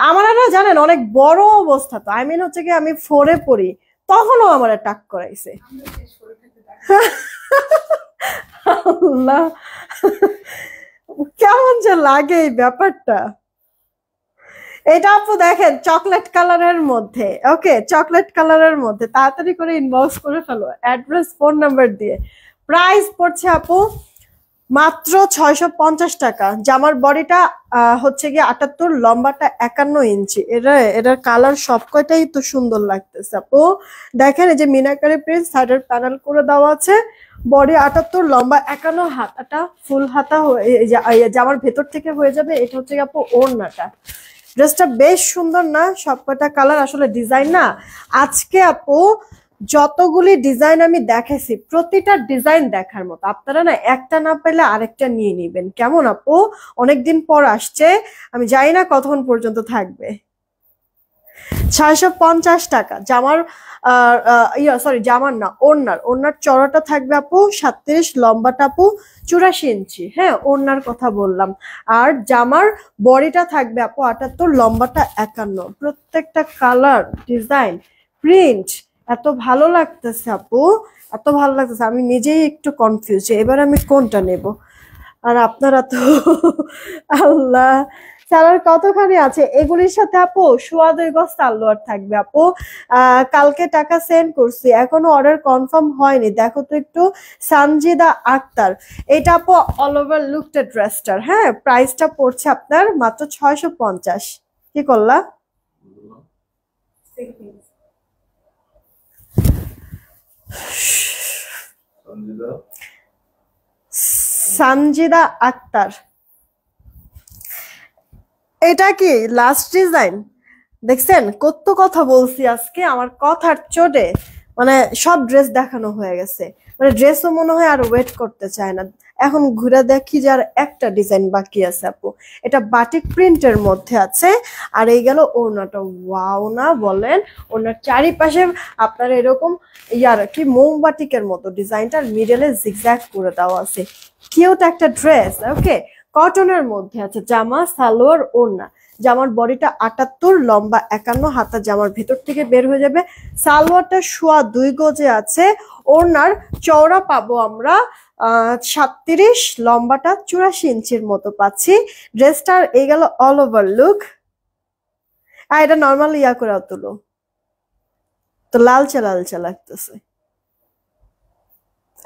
আমার জানেন অনেক বড় অবস্থা তো আই মিন হচ্ছে গিয়ে আমি ফোরে পড়ি তখনও আমার টাক করাইছে কেমন যে লাগে এই ব্যাপারটা এটা আপু দেখেন চকলেট কালারের মধ্যে ওকে চকলেট কালারের মধ্যে তাড়াতাড়ি করে ইনবক্স করে ফেলো অ্যাড্রেস ফোন নাম্বার দিয়ে প্রাইস পড়ছে আপু মাত্র ছয়শো টাকা জামার বডিটা হচ্ছে গিয়ে আটাত্তর লম্বাটা একান্ন ইঞ্চি এটা এটার কালার সব কয়টাই তো সুন্দর লাগতেছে আপু দেখেন এই যে মিনাকারি প্রিন্ট সাইডের প্যানেল করে দেওয়া আছে বডি আটাত্তর লম্বা একান্ন হাতাটা ফুল হাতা হয়ে জামার ভেতর থেকে হয়ে যাবে এটা হচ্ছে গিয়ে আপু ওড়নাটা ড্রেসটা বেশ সুন্দর না সবকটা কালার আসলে ডিজাইন না আজকে আপু যতগুলি ডিজাইন আমি দেখেছি প্রতিটা ডিজাইন দেখার মতো আপনারা না একটা না পেলে আরেকটা নিয়ে নেবেন কেমন আপু অনেকদিন পর আসছে আমি জানি না কতক্ষণ পর্যন্ত থাকবে ছয়শো পঞ্চাশ টাকা জামার ইয়া সরি জামার না ওনার ওনার চড়াটা থাকবে আপু সাতত্রিশ লম্বা আপু চুরাশি ইঞ্চি হ্যাঁ ওনার কথা বললাম আর জামার বডিটা থাকবে আপু আটাত্তর লম্বাটা একান্ন প্রত্যেকটা কালার ডিজাইন প্রিন্ট এত ভালো লাগতেছে আপু এত ভালো লাগতেছে আমি নিজেই একটু কনফিউজ এবার আমি কোনটা নেব আর আপনারা তো [laughs] আল্লাহ স্যালোয়ার কতখানি আছে এগুলির সাথে আপু সোয়া দুই গজ সালোয়ার থাকবে আপু কালকে টাকা সেন্ড করছি এখনো অর্ডার কনফার্ম হয়নি দেখো তো একটু সানজিদা আক্তার এটা আপু অল ওভার লুকটা ড্রেসটার হ্যাঁ প্রাইসটা পড়ছে আপনার মাত্র ছয়শো পঞ্চাশ কি করলা সানজিদা আক্তার এটা কি লাস্ট ডিজাইন দেখছেন কত কথা বলছি আজকে আমার কথার চোটে মানে সব ড্রেস দেখানো হয়ে গেছে মানে ড্রেসও মনে হয় আর ওয়েট করতে চায় না এখন ঘুরে দেখি যে আর একটা ডিজাইন বাকি আছে আপু এটা বাটিক প্রিন্টের মধ্যে আছে আর এই গেল ওড়নাটা ওয়াও না বলেন ওনার চারিপাশে আপনার এরকম ইয়ার কি মোমবাটিকের মতো ডিজাইনটার মিডলে জিগজ্যাগ করে দেওয়া আছে কিউট একটা ড্রেস ওকে কটনের মধ্যে আছে জামা সালোয়ার ওড়না জামার বডিটা আটাত্তর লম্বা একান্ন হাতা জামার ভেতর থেকে বের হয়ে যাবে সালোয়ারটা শোয়া দুই গজে আছে ওড়নার চওড়া পাবো আমরা সাতত্রিশ লম্বাটা চুরাশি ইঞ্চির মতো পাচ্ছি ড্রেসটার এই গেল অল ওভার লুক আর এটা নর্মাল ইয়া করে তুলো তো লালচা লালচা লাগতেছে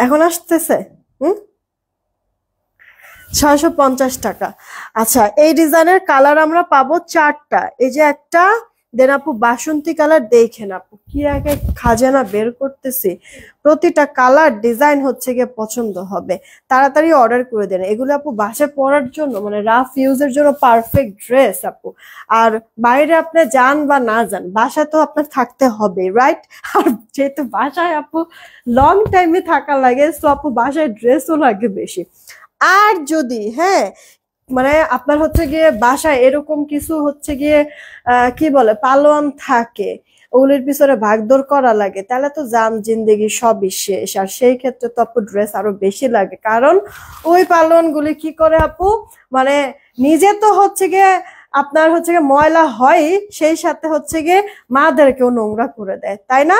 এখন আসতেছে হুম ছয়শো টাকা আচ্ছা এই ডিজাইনের কালার আমরা পাবো চারটা এই যে একটা দেন আপু বাসন্তী কালার দেখেন আপু কি আগে খাজানা বের করতেছি প্রতিটা কালার ডিজাইন হচ্ছে গিয়ে পছন্দ হবে তাড়াতাড়ি অর্ডার করে দেন এগুলো আপু বাসায় পরার জন্য মানে রাফ ইউজের জন্য পারফেক্ট ড্রেস আপু আর বাইরে আপনি যান বা না যান বাসা তো আপনার থাকতে হবে রাইট আর যেহেতু বাসায় আপু লং টাইমে থাকা লাগে সো আপু বাসায় ড্রেসও লাগে বেশি আর যদি হ্যাঁ মানে আপনার হচ্ছে গিয়ে বাসায় এরকম কিছু হচ্ছে গিয়ে কি বলে পালোয়ান থাকে ওগুলির পিছনে ভাগদৌড় করা লাগে তাহলে তো জাম জিন্দিগি সবই শেষ আর সেই ক্ষেত্রে তো আপু ড্রেস আরো বেশি লাগে কারণ ওই পালনগুলি কি করে আপু মানে নিজে তো হচ্ছে গিয়ে আপনার হচ্ছে গিয়ে ময়লা হয় সেই সাথে হচ্ছে গিয়ে মাদেরকেও নোংরা করে দেয় তাই না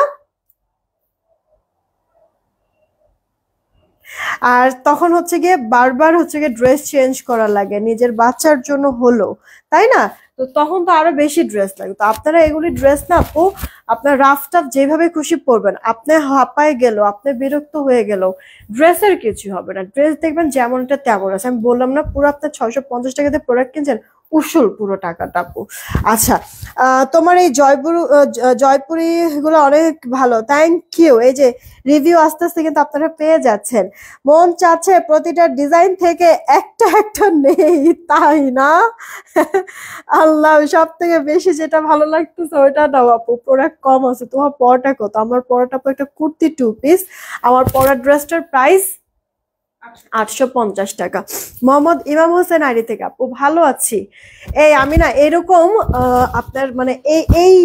আর তখন হচ্ছে গিয়ে বারবার হচ্ছে গিয়ে ড্রেস চেঞ্জ করা লাগে নিজের বাচ্চার জন্য হলো তাই না তো তখন তো আরো বেশি ড্রেস লাগে তো আপনারা এগুলি ড্রেস না আপু আপনার রাফটা যেভাবে খুশি পরবেন আপনি হাপায় গেল আপনি বিরক্ত হয়ে গেল ড্রেসের কিছু হবে না ড্রেস দেখবেন যেমনটা তেমন আছে আমি বললাম না পুরো আপনার ছয়শো পঞ্চাশ টাকা দিয়ে প্রোডাক্ট কিনছেন উসুল পুরো টাকাটা আপু আচ্ছা তোমার এই জয়পুর জয়পুরি গুলো অনেক ভালো থ্যাংক ইউ এই যে রিভিউ আস্তে আস্তে কিন্তু আপনারা পেয়ে যাচ্ছেন মন চাচ্ছে প্রতিটা ডিজাইন থেকে একটা একটা নেই তাই না আল্লাহ সব থেকে বেশি যেটা ভালো লাগতেছে ওইটা নাও আপু প্রোডাক্ট কম আছে তোমার পরটা কত আমার পরটা একটা কুর্তি টু পিস আমার পরার ড্রেসটার প্রাইস আটশো পঞ্চাশ টাকা মোহাম্মদ ইমাম হোসেন আরি থেকে আপু ভালো আছি এই আমি না এরকম আপনার মানে এই এই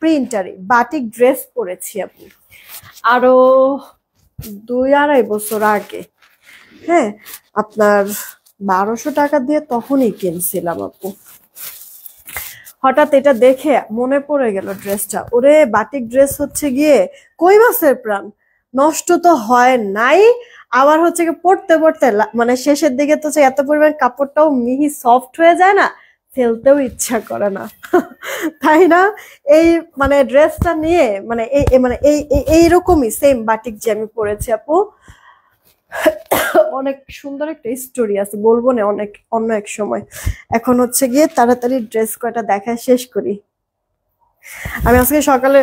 প্রিন্টারে বাটিক ড্রেস পরেছি আপনি আরো দুই আড়াই বছর আগে হ্যাঁ আপনার বারোশো টাকা দিয়ে তখনই কিনছিলাম আপু হঠাৎ এটা দেখে মনে পড়ে গেল ড্রেসটা ওরে বাটিক ড্রেস হচ্ছে গিয়ে কই মাছের প্রাণ নষ্ট তো হয় নাই আবার হচ্ছে কি পড়তে পড়তে মানে শেষের দিকে তো এত পরিমাণ কাপড়টাও মিহি সফট হয়ে যায় না ফেলতেও ইচ্ছা করে না [laughs] তাই না এই মানে ড্রেসটা নিয়ে মানে এই মানে এই এইরকমই সেম বাটিক যে আমি পরেছি আপু [coughs] অনেক সুন্দর একটা স্টোরি আছে বলবো না অনেক অন্য এক সময় এখন হচ্ছে গিয়ে তাড়াতাড়ি ড্রেস কয়টা দেখা শেষ করি আমি আজকে সকালে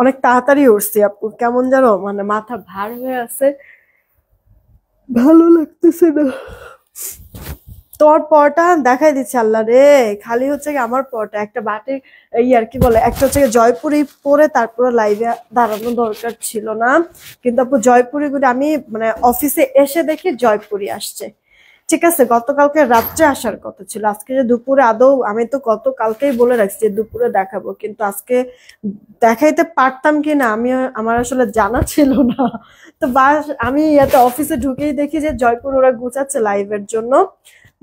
অনেক তাড়াতাড়ি উঠছি আপু কেমন যেন মানে মাথা ভার হয়ে আছে ভালো লাগতেছে না তোর পরটা দেখাই দিচ্ছে আল্লাহ রে খালি হচ্ছে আমার পরটা একটা বাটি এই আর কি বলে একটা হচ্ছে জয়পুরি পরে তারপরে লাইভে দাঁড়ানো দরকার ছিল না কিন্তু আপু গুলি আমি মানে অফিসে এসে দেখি জয়পুরি আসছে ঠিক আছে গতকালকে রাত্রে আসার কথা ছিল আজকে যে দুপুরে আদৌ আমি তো গতকালকেই বলে রাখছি যে দুপুরে দেখাবো কিন্তু আজকে দেখাইতে পারতাম কি না আমি আমার আসলে জানা ছিল না তো বাস আমি ইয়াতে অফিসে ঢুকেই দেখি যে জয়পুর ওরা গুছাচ্ছে লাইভের জন্য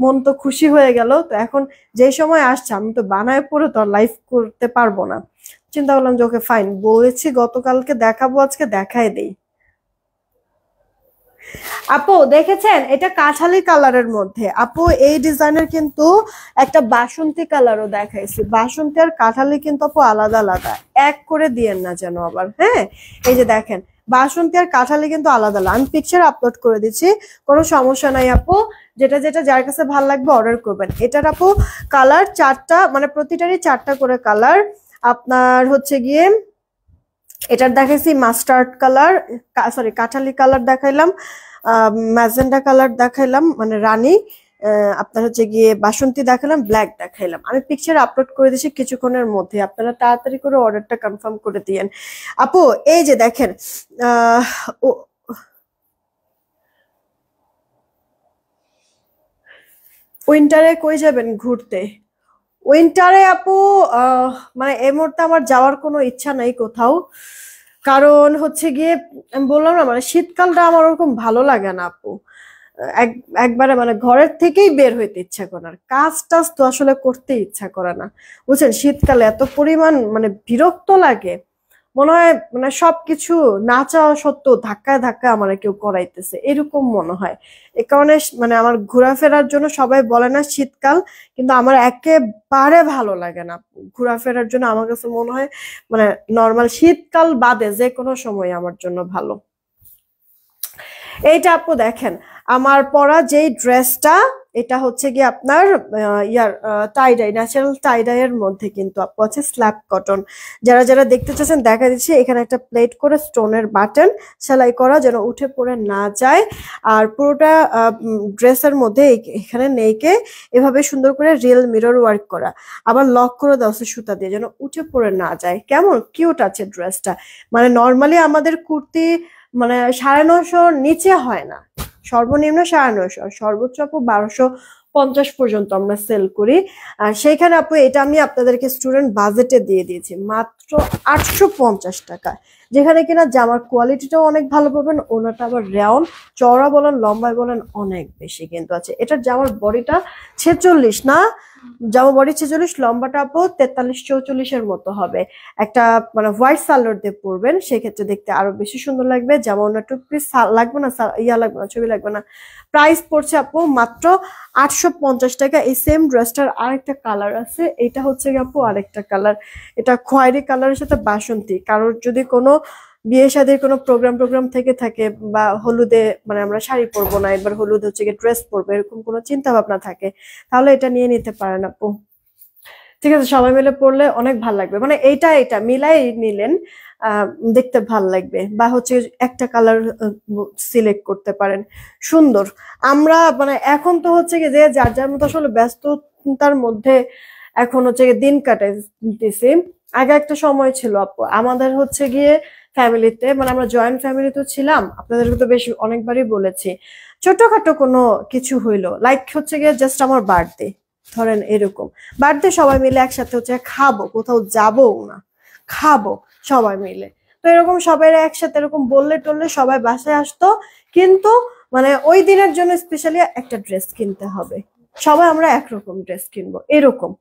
মন তো খুশি হয়ে গেল তো এখন যে সময় আসছে আমি তো বানায় পড়ে তো লাইভ করতে পারবো না চিন্তা করলাম যে ওকে ফাইন বলেছি গতকালকে দেখাবো আজকে দেখাই দেই আপু দেখেছেন এটা কাঁঠালি কালারের মধ্যে আপু এই ডিজাইনের কিন্তু একটা বাসন্তী কালারও দেখাইছি বাসন্তী আর কাঁঠালি কিন্তু আপু আলাদা আলাদা এক করে দিয়েন না যেন আবার হ্যাঁ এই যে দেখেন বাসন্তী আর কাঁঠালি কিন্তু আলাদা আলাদা আমি পিকচার আপলোড করে দিচ্ছি কোনো সমস্যা নাই আপু যেটা যেটা যার কাছে ভাল লাগবে অর্ডার করবেন এটার আপু কালার চারটা মানে প্রতিটারই চারটা করে কালার আপনার হচ্ছে গিয়ে এটার দেখাইছি মাস্টার্ড কালার সরি কাঁঠালি কালার দেখাইলাম ম্যাজেন্ডা কালার দেখাইলাম মানে রানী আপনার হচ্ছে গিয়ে বাসন্তী দেখালাম ব্ল্যাক দেখাইলাম আমি পিকচার আপলোড করে দিছি কিছুক্ষণের মধ্যে আপনারা তাড়াতাড়ি করে অর্ডারটা কনফার্ম করে দিয়েন আপু এই যে দেখেন উইন্টারে কই যাবেন ঘুরতে উইন্টারে আপু মানে এই মুহূর্তে আমার যাওয়ার কোনো ইচ্ছা নাই কোথাও কারণ হচ্ছে গিয়ে আমি বললাম না মানে শীতকালটা আমার ওরকম ভালো লাগে না আপু এক একবারে মানে ঘরের থেকেই বের হইতে ইচ্ছা করার কাজ টাজ তো আসলে করতে ইচ্ছা করে না বুঝছেন শীতকালে এত পরিমাণ মানে বিরক্ত লাগে মনে হয় মানে সবকিছু না চাওয়া সত্ত্বেও ধাক্কায় ধাক্কায় আমার কেউ করাইতেছে এরকম মনে হয় এ কারণে মানে আমার ঘোরাফেরার জন্য সবাই বলে না শীতকাল কিন্তু আমার একেবারে ভালো লাগে না ঘোরাফেরার জন্য আমার কাছে মনে হয় মানে নর্মাল শীতকাল বাদে যে কোনো সময় আমার জন্য ভালো এইটা আপু দেখেন আমার পরা যেই ড্রেসটা এটা হচ্ছে গিয়ে আপনার ইয়ার টাইডাই ন্যাচারাল এর মধ্যে কিন্তু আপু আছে স্ল্যাপ কটন যারা যারা দেখতে চাচ্ছেন দেখা দিচ্ছে এখানে একটা প্লেট করে স্টোনের বাটন সেলাই করা যেন উঠে পড়ে না যায় আর পুরোটা ড্রেসের মধ্যে এখানে নেইকে এভাবে সুন্দর করে রিয়েল মিরর ওয়ার্ক করা আবার লক করে দেওয়া সুতা দিয়ে যেন উঠে পড়ে না যায় কেমন কিউট আছে ড্রেসটা মানে নর্মালি আমাদের কুর্তি মানে সাড়ে নশোর নিচে হয় না সর্বনিম্ন সাড়ে নয়শো আর সর্বোচ্চ আপু বারোশো পঞ্চাশ পর্যন্ত আমরা সেল করি আর সেইখানে আপু এটা আমি আপনাদেরকে স্টুডেন্ট বাজেটে দিয়ে দিয়েছি মাত্র মাত্র আটশো পঞ্চাশ টাকা যেখানে কিনা জামার কোয়ালিটিটাও অনেক ভালো পাবেন ওনাটা আবার রেওন চওড়া বলেন লম্বায় বলেন অনেক বেশি কিন্তু আছে এটার জামার বডিটা ছেচল্লিশ না জামা বডি ছেচল্লিশ লম্বাটা আপো তেতাল্লিশ চৌচল্লিশের মতো হবে একটা মানে হোয়াইট সালোয়ার দিয়ে পরবেন সেক্ষেত্রে দেখতে আরো বেশি সুন্দর লাগবে জামা ওনার টু পিস লাগবে না ইয়া লাগবে না ছবি লাগবে না প্রাইস পড়ছে আপু মাত্র আটশো টাকা এই সেম ড্রেসটার আরেকটা কালার আছে এটা হচ্ছে আপু আরেকটা কালার এটা খয়েরি কালার কালারের সাথে বাসন্তী কারোর যদি কোনো বিয়ে শাদের কোনো প্রোগ্রাম প্রোগ্রাম থেকে থাকে বা হলুদে মানে আমরা শাড়ি পরবো না এবার হলুদ হচ্ছে গিয়ে ড্রেস পরবো এরকম কোনো চিন্তা ভাবনা থাকে তাহলে এটা নিয়ে নিতে পারেন আপু ঠিক আছে সবাই মিলে পড়লে অনেক ভাল লাগবে মানে এইটা এটা মিলাই নিলেন দেখতে ভাল লাগবে বা হচ্ছে একটা কালার সিলেক্ট করতে পারেন সুন্দর আমরা মানে এখন তো হচ্ছে কি যে যার যার মতো আসলে ব্যস্ততার মধ্যে এখন হচ্ছে দিন কাটাইতেছি আগে একটা সময় ছিল আপু আমাদের হচ্ছে গিয়ে ফ্যামিলিতে মানে আমরা জয়েন্ট ফ্যামিলি তো ছিলাম আপনাদেরকে তো বেশ অনেকবারই বলেছি ছোটখাটো কোনো কিছু হইলো লাইক হচ্ছে গিয়ে জাস্ট আমার বার্থডে ধরেন এরকম বার্থডে সবাই মিলে একসাথে হচ্ছে খাবো কোথাও যাবো না খাবো সবাই মিলে তো এরকম সবাই একসাথে এরকম বললে টললে সবাই বাসায় আসতো কিন্তু মানে ওই দিনের জন্য স্পেশালি একটা ড্রেস কিনতে হবে সবাই আমরা একরকম ড্রেস কিনবো এরকম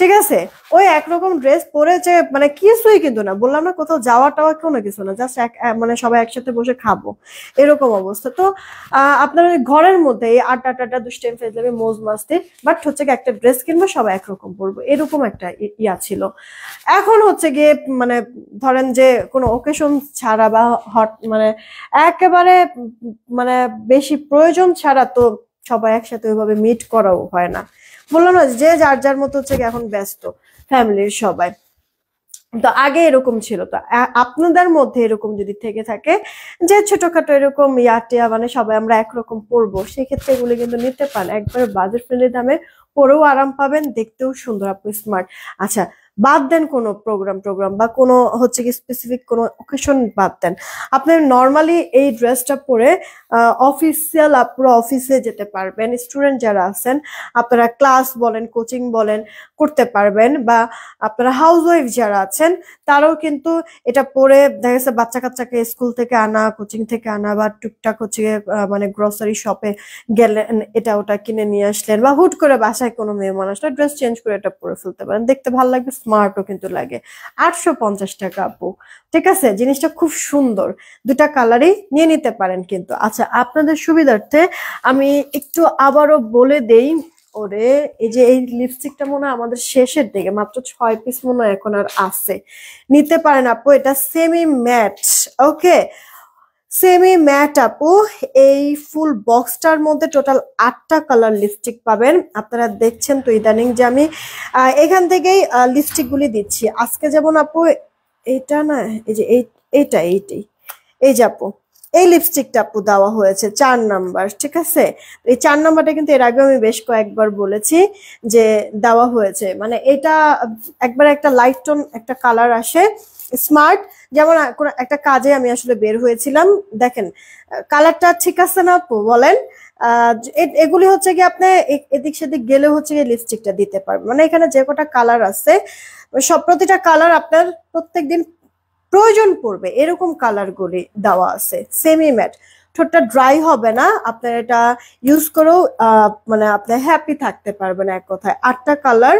ঠিক আছে ওই একরকম ড্রেস পরে যে মানে কিছুই কিন্তু না বললাম না কোথাও যাওয়া টাওয়া কোনো কিছু না জাস্ট এক মানে সবাই একসাথে বসে খাবো এরকম অবস্থা তো আপনার ঘরের মধ্যে এই আড্ডা টাড্ডা দুষ্টেম ফেলে যাবে মোজ মাস্তি বাট হচ্ছে গিয়ে একটা ড্রেস কিনবো সবাই একরকম পরবো এরকম একটা ইয়া ছিল এখন হচ্ছে গিয়ে মানে ধরেন যে কোনো ওকেশন ছাড়া বা হট মানে একেবারে মানে বেশি প্রয়োজন ছাড়া তো সবাই একসাথে ওইভাবে মিট করাও হয় না বললাম না যে যার যার মতো হচ্ছে এখন ব্যস্ত ফ্যামিলির সবাই তো আগে এরকম ছিল তো আপনাদের মধ্যে এরকম যদি থেকে থাকে যে ছোটখাটো এরকম ইয়াটিয়া মানে সবাই আমরা একরকম পরবো সেক্ষেত্রে এগুলো কিন্তু নিতে পারেন একবার বাজেট ফ্রেন্ডলি দামে পরেও আরাম পাবেন দেখতেও সুন্দর আপনি স্মার্ট আচ্ছা বাদ দেন কোনো প্রোগ্রাম প্রোগ্রাম বা কোনো হচ্ছে কি স্পেসিফিক কোনো অকেশন বাদ দেন আপনি নর্মালি এই ড্রেসটা পরে অফিসিয়াল আপনারা অফিসে যেতে পারবেন স্টুডেন্ট যারা আছেন আপনারা ক্লাস বলেন কোচিং বলেন করতে পারবেন বা আপনারা হাউস ওয়াইফ যারা আছেন তারাও কিন্তু এটা পরে দেখা গেছে বাচ্চা কাচ্চাকে স্কুল থেকে আনা কোচিং থেকে আনা বা টুকটাক হচ্ছে মানে গ্রসারি শপে গেলেন এটা ওটা কিনে নিয়ে আসলেন বা হুট করে বাসায় কোনো মেয়ে আসলে ড্রেস চেঞ্জ করে এটা পরে ফেলতে পারেন দেখতে ভালো লাগবে স্মার্টও কিন্তু লাগে আটশো পঞ্চাশ টাকা আপু ঠিক আছে জিনিসটা খুব সুন্দর দুটা কালারই নিয়ে নিতে পারেন কিন্তু আচ্ছা আপনাদের সুবিধার্থে আমি একটু আবারও বলে দেই ওরে এই যে এই লিপস্টিকটা মনে হয় আমাদের শেষের দিকে মাত্র ছয় পিস মনে হয় এখন আর আছে নিতে পারেন আপু এটা semi matte okay semi matte আপু এই ফুল বক্সটার মধ্যে টোটাল আটটা কালার লিপস্টিক পাবেন আপনারা দেখছেন তো ইদানিং যে আমি এখান থেকেই লিপস্টিকগুলি দিচ্ছি আজকে যেমন আপু এটা না এই যে এই এইটা এইটাই এই যে আপু এই লিপস্টিকটা আপু দেওয়া হয়েছে চার নাম্বার ঠিক আছে এই চার নাম্বারটা কিন্তু এর আগে আমি বেশ কয়েকবার বলেছি যে দেওয়া হয়েছে মানে এটা একবার একটা লাইট টোন একটা কালার আসে স্মার্ট যেমন একটা কাজে আমি আসলে বের হয়েছিলাম দেখেন কালারটা ঠিক আছে না বলেন এগুলি হচ্ছে কি আপনি এদিক সেদিক গেলে হচ্ছে গিয়ে লিপস্টিকটা দিতে পারবেন মানে এখানে যে কটা কালার আছে সব প্রতিটা কালার আপনার প্রত্যেক দিন প্রয়োজন পড়বে এরকম কালারগুলি দেওয়া আছে সেমি ম্যাট ঠোঁটটা ড্রাই হবে না আপনার এটা ইউজ করেও মানে আপনি হ্যাপি থাকতে পারবেন এক কথায় আটটা কালার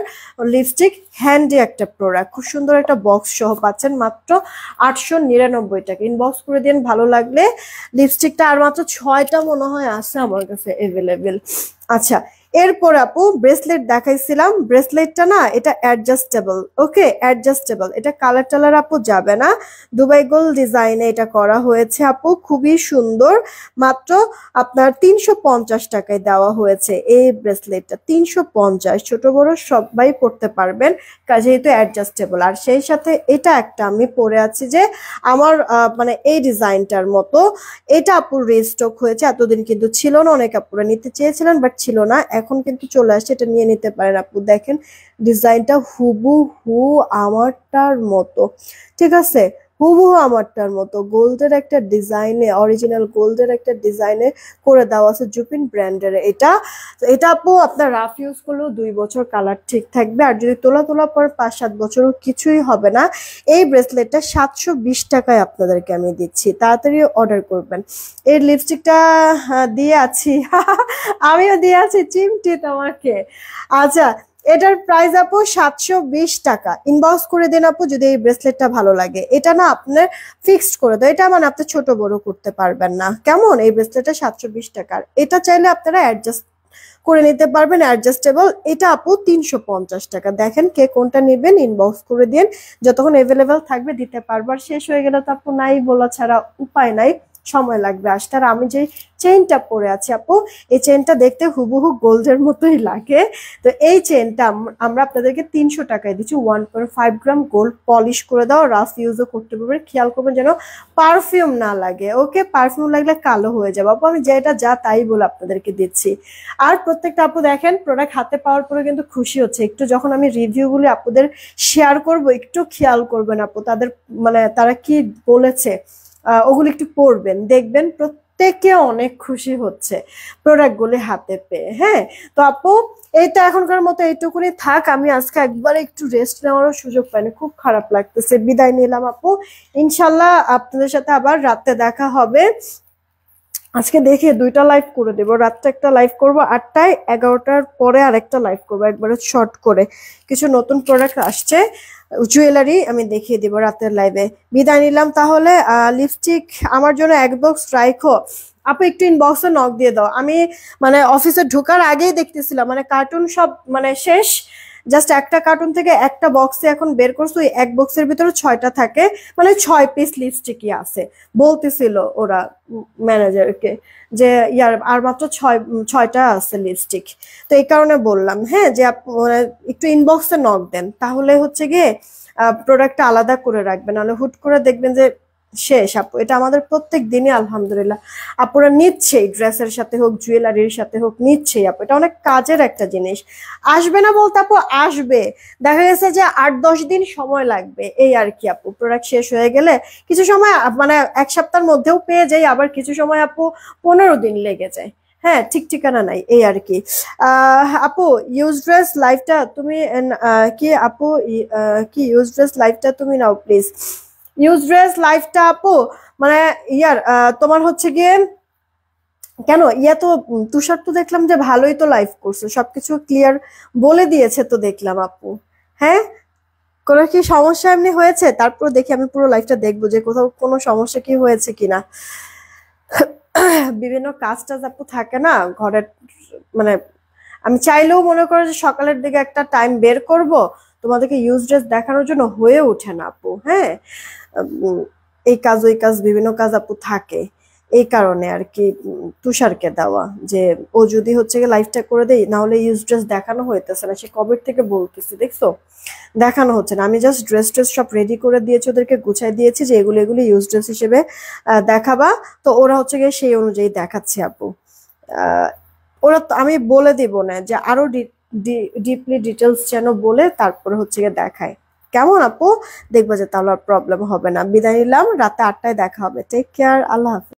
লিপস্টিক হ্যান্ডি একটা প্রোডাক্ট খুব সুন্দর একটা বক্স সহ পাচ্ছেন মাত্র আটশো নিরানব্বই টাকা ইনবক্স করে দিন ভালো লাগলে লিপস্টিকটা আর মাত্র ছয়টা মনে হয় আছে আমার কাছে অ্যাভেলেবেল আচ্ছা এরপর আপু ব্রেসলেট দেখাইছিলাম ব্রেসলেটটা না এটা অ্যাডজাস্টেবল ওকে অ্যাডজাস্টেবল এটা কালার টালার আপু যাবে না দুবাই গোল ডিজাইনে এটা করা হয়েছে আপু খুবই সুন্দর মাত্র আপনার তিনশো টাকায় দেওয়া হয়েছে এই ব্রেসলেটটা তিনশো ছোট বড় সবাই পড়তে পারবেন যেহেতু অ্যাডজাস্টেবল আর সেই সাথে এটা একটা আমি পরে আছি যে আমার মানে এই ডিজাইনটার মতো এটা আপুর রিস্টক হয়েছে এতদিন কিন্তু ছিল না অনেক আপুরা নিতে চেয়েছিলেন বাট ছিল না এখন কিন্তু চলে আসছে এটা নিয়ে নিতে পারেন আপু দেখেন ডিজাইনটা হুবু হু আমারটার মতো ঠিক আছে হুবহু আমারটার মতো গোল্ডের একটা ডিজাইনে অরিজিনাল গোল্ডের একটা ডিজাইনে করে দেওয়া আছে জুপিন ব্র্যান্ডের এটা এটা আপু আপনার রাফ ইউজ করলেও দুই বছর কালার ঠিক থাকবে আর যদি তোলা তোলা পর পাঁচ সাত বছরও কিছুই হবে না এই ব্রেসলেটটা সাতশো বিশ টাকায় আপনাদেরকে আমি দিচ্ছি তাড়াতাড়ি অর্ডার করবেন এর লিপস্টিকটা দিয়ে আছি [laughs] আমিও দিয়ে আছি চিমটি তোমাকে আচ্ছা এটার প্রাইস আপু সাতশো টাকা ইনবক্স করে দেন আপু যদি এই ব্রেসলেটটা ভালো লাগে এটা না আপনার ফিক্সড করে দেয় এটা মানে আপনি ছোট বড় করতে পারবেন না কেমন এই ব্রেসলেটটা সাতশো টাকার এটা চাইলে আপনারা অ্যাডজাস্ট করে নিতে পারবেন অ্যাডজাস্টেবল এটা আপু তিনশো টাকা দেখেন কে কোনটা নেবেন ইনবক্স করে দিন যতক্ষণ অ্যাভেলেবেল থাকবে দিতে পারবার শেষ হয়ে গেলে তো আপু নাই বলা ছাড়া উপায় নাই সময় লাগবে আসতে আর আমি যে চেনটা পরে আছি আপু এই চেনটা দেখতে হুবহু গোল্ডের মতোই লাগে তো এই চেনটা আমরা আপনাদেরকে তিনশো টাকায় দিচ্ছি one point five gram gold polish করে দাও রাফ ইউজও করতে পারবে খেয়াল করবেন যেন পারফিউম না লাগে ওকে পারফিউম লাগলে কালো হয়ে যাবে আপু আমি যেটা যা তাই বলে আপনাদেরকে দিচ্ছি আর প্রত্যেকটা আপু দেখেন প্রোডাক্ট হাতে পাওয়ার পরে কিন্তু খুশি হচ্ছে একটু যখন আমি রিভিউগুলি আপুদের শেয়ার করব একটু খেয়াল করবেন আপু তাদের মানে তারা কি বলেছে ওগুলো একটু পড়বেন দেখবেন প্রত্যেকে অনেক খুশি হচ্ছে প্রোডাক্টগুলি হাতে পেয়ে হ্যাঁ তো আপু তো এখনকার মতো এইটুকুনি থাক আমি আজকে একবার একটু রেস্ট নেওয়ারও সুযোগ পাইনি খুব খারাপ লাগতেছে বিদায় নিলাম আপু ইনশাল্লাহ আপনাদের সাথে আবার রাতে দেখা হবে আজকে দেখে দুইটা লাইভ করে দেবো রাত্রে একটা লাইভ করব আটটায় এগারোটার পরে আরেকটা লাইভ করব একবারে শর্ট করে কিছু নতুন প্রোডাক্ট আসছে জুয়েলারি আমি দেখিয়ে দিব রাতের লাইভে বিদায় নিলাম তাহলে লিপস্টিক আমার জন্য এক বক্স রাইখো আপু একটু ইনবক্সে নক দিয়ে দাও আমি মানে অফিসে ঢোকার আগেই দেখতেছিলাম মানে কার্টুন সব মানে শেষ জাস্ট একটা কার্টুন থেকে একটা বক্সে এখন বের করছো ওই এক বক্সের ভিতরে ছয়টা থাকে মানে ছয় পিস লিপস্টিকই আছে বলতেছিল ওরা ম্যানেজারকে যে ইয়ার আর মাত্র ছয় ছয়টা আছে লিপস্টিক তো এই কারণে বললাম হ্যাঁ যে মানে একটু ইনবক্সে নক দেন তাহলে হচ্ছে গিয়ে প্রোডাক্টটা আলাদা করে রাখবেন নাহলে হুট করে দেখবেন যে শেষ আপু এটা আমাদের প্রত্যেক দিনই আলহামদুলিল্লাহ আপুরা নিচ্ছেই ড্রেসের সাথে হোক জুয়েলারির সাথে হোক নিচ্ছেই আপু এটা অনেক কাজের একটা জিনিস আসবে না বলতে আপু আসবে দেখা গেছে যে আট দশ দিন সময় লাগবে এই আর কি আপু প্রোডাক্ট শেষ হয়ে গেলে কিছু সময় মানে এক সপ্তাহের মধ্যেও পেয়ে যাই আবার কিছু সময় আপু পনেরো দিন লেগে যায় হ্যাঁ ঠিক ঠিকানা নাই এই আর কি আপু ইউজ ড্রেস লাইফটা তুমি কি আপু কি ইউজ ড্রেস লাইফটা তুমি নাও প্লিজ ইউজ ড্রেস লাইফটা আপু মানে ইয়ার তোমার হচ্ছে গিয়ে কেন ইয়া তো তুষার তো দেখলাম যে ভালোই তো লাইফ করছো সবকিছু ক্লিয়ার বলে দিয়েছে তো দেখলাম আপু হ্যাঁ কোনো কি সমস্যা এমনি হয়েছে তারপর দেখি আমি পুরো লাইফটা দেখবো যে কোথাও কোনো সমস্যা কি হয়েছে কিনা বিভিন্ন কাজ টাজ আপু থাকে না ঘরের মানে আমি চাইলেও মনে করো যে সকালের দিকে একটা টাইম বের করব তোমাদেরকে ইউজ ড্রেস দেখানোর জন্য হয়ে ওঠে না আপু হ্যাঁ এই কাজ ওই কাজ বিভিন্ন কাজ আপু থাকে এই কারণে আর কি তুষারকে দেওয়া যে ও যদি হচ্ছে লাইফটা করে দেয় নাহলে ইউজ ড্রেস দেখানো হইতেছে না সে কবির থেকে বলতেছি দেখছো দেখানো হচ্ছে না আমি জাস্ট ড্রেস ড্রেস সব রেডি করে দিয়েছি ওদেরকে গুছাই দিয়েছি যে এগুলো এগুলো ইউজ ড্রেস হিসেবে দেখাবা তো ওরা হচ্ছে গিয়ে সেই অনুযায়ী দেখাচ্ছে আপু ওরা আমি বলে দিব না যে আরো ডিপলি ডিটেলস যেন বলে তারপরে হচ্ছে গিয়ে দেখায় কেমন আপু দেখবো যে তাহলে আর প্রবলেম হবে না বিদায় নিলাম রাতে আটটায় দেখা হবে টেক কেয়ার আল্লাহ হাফিজ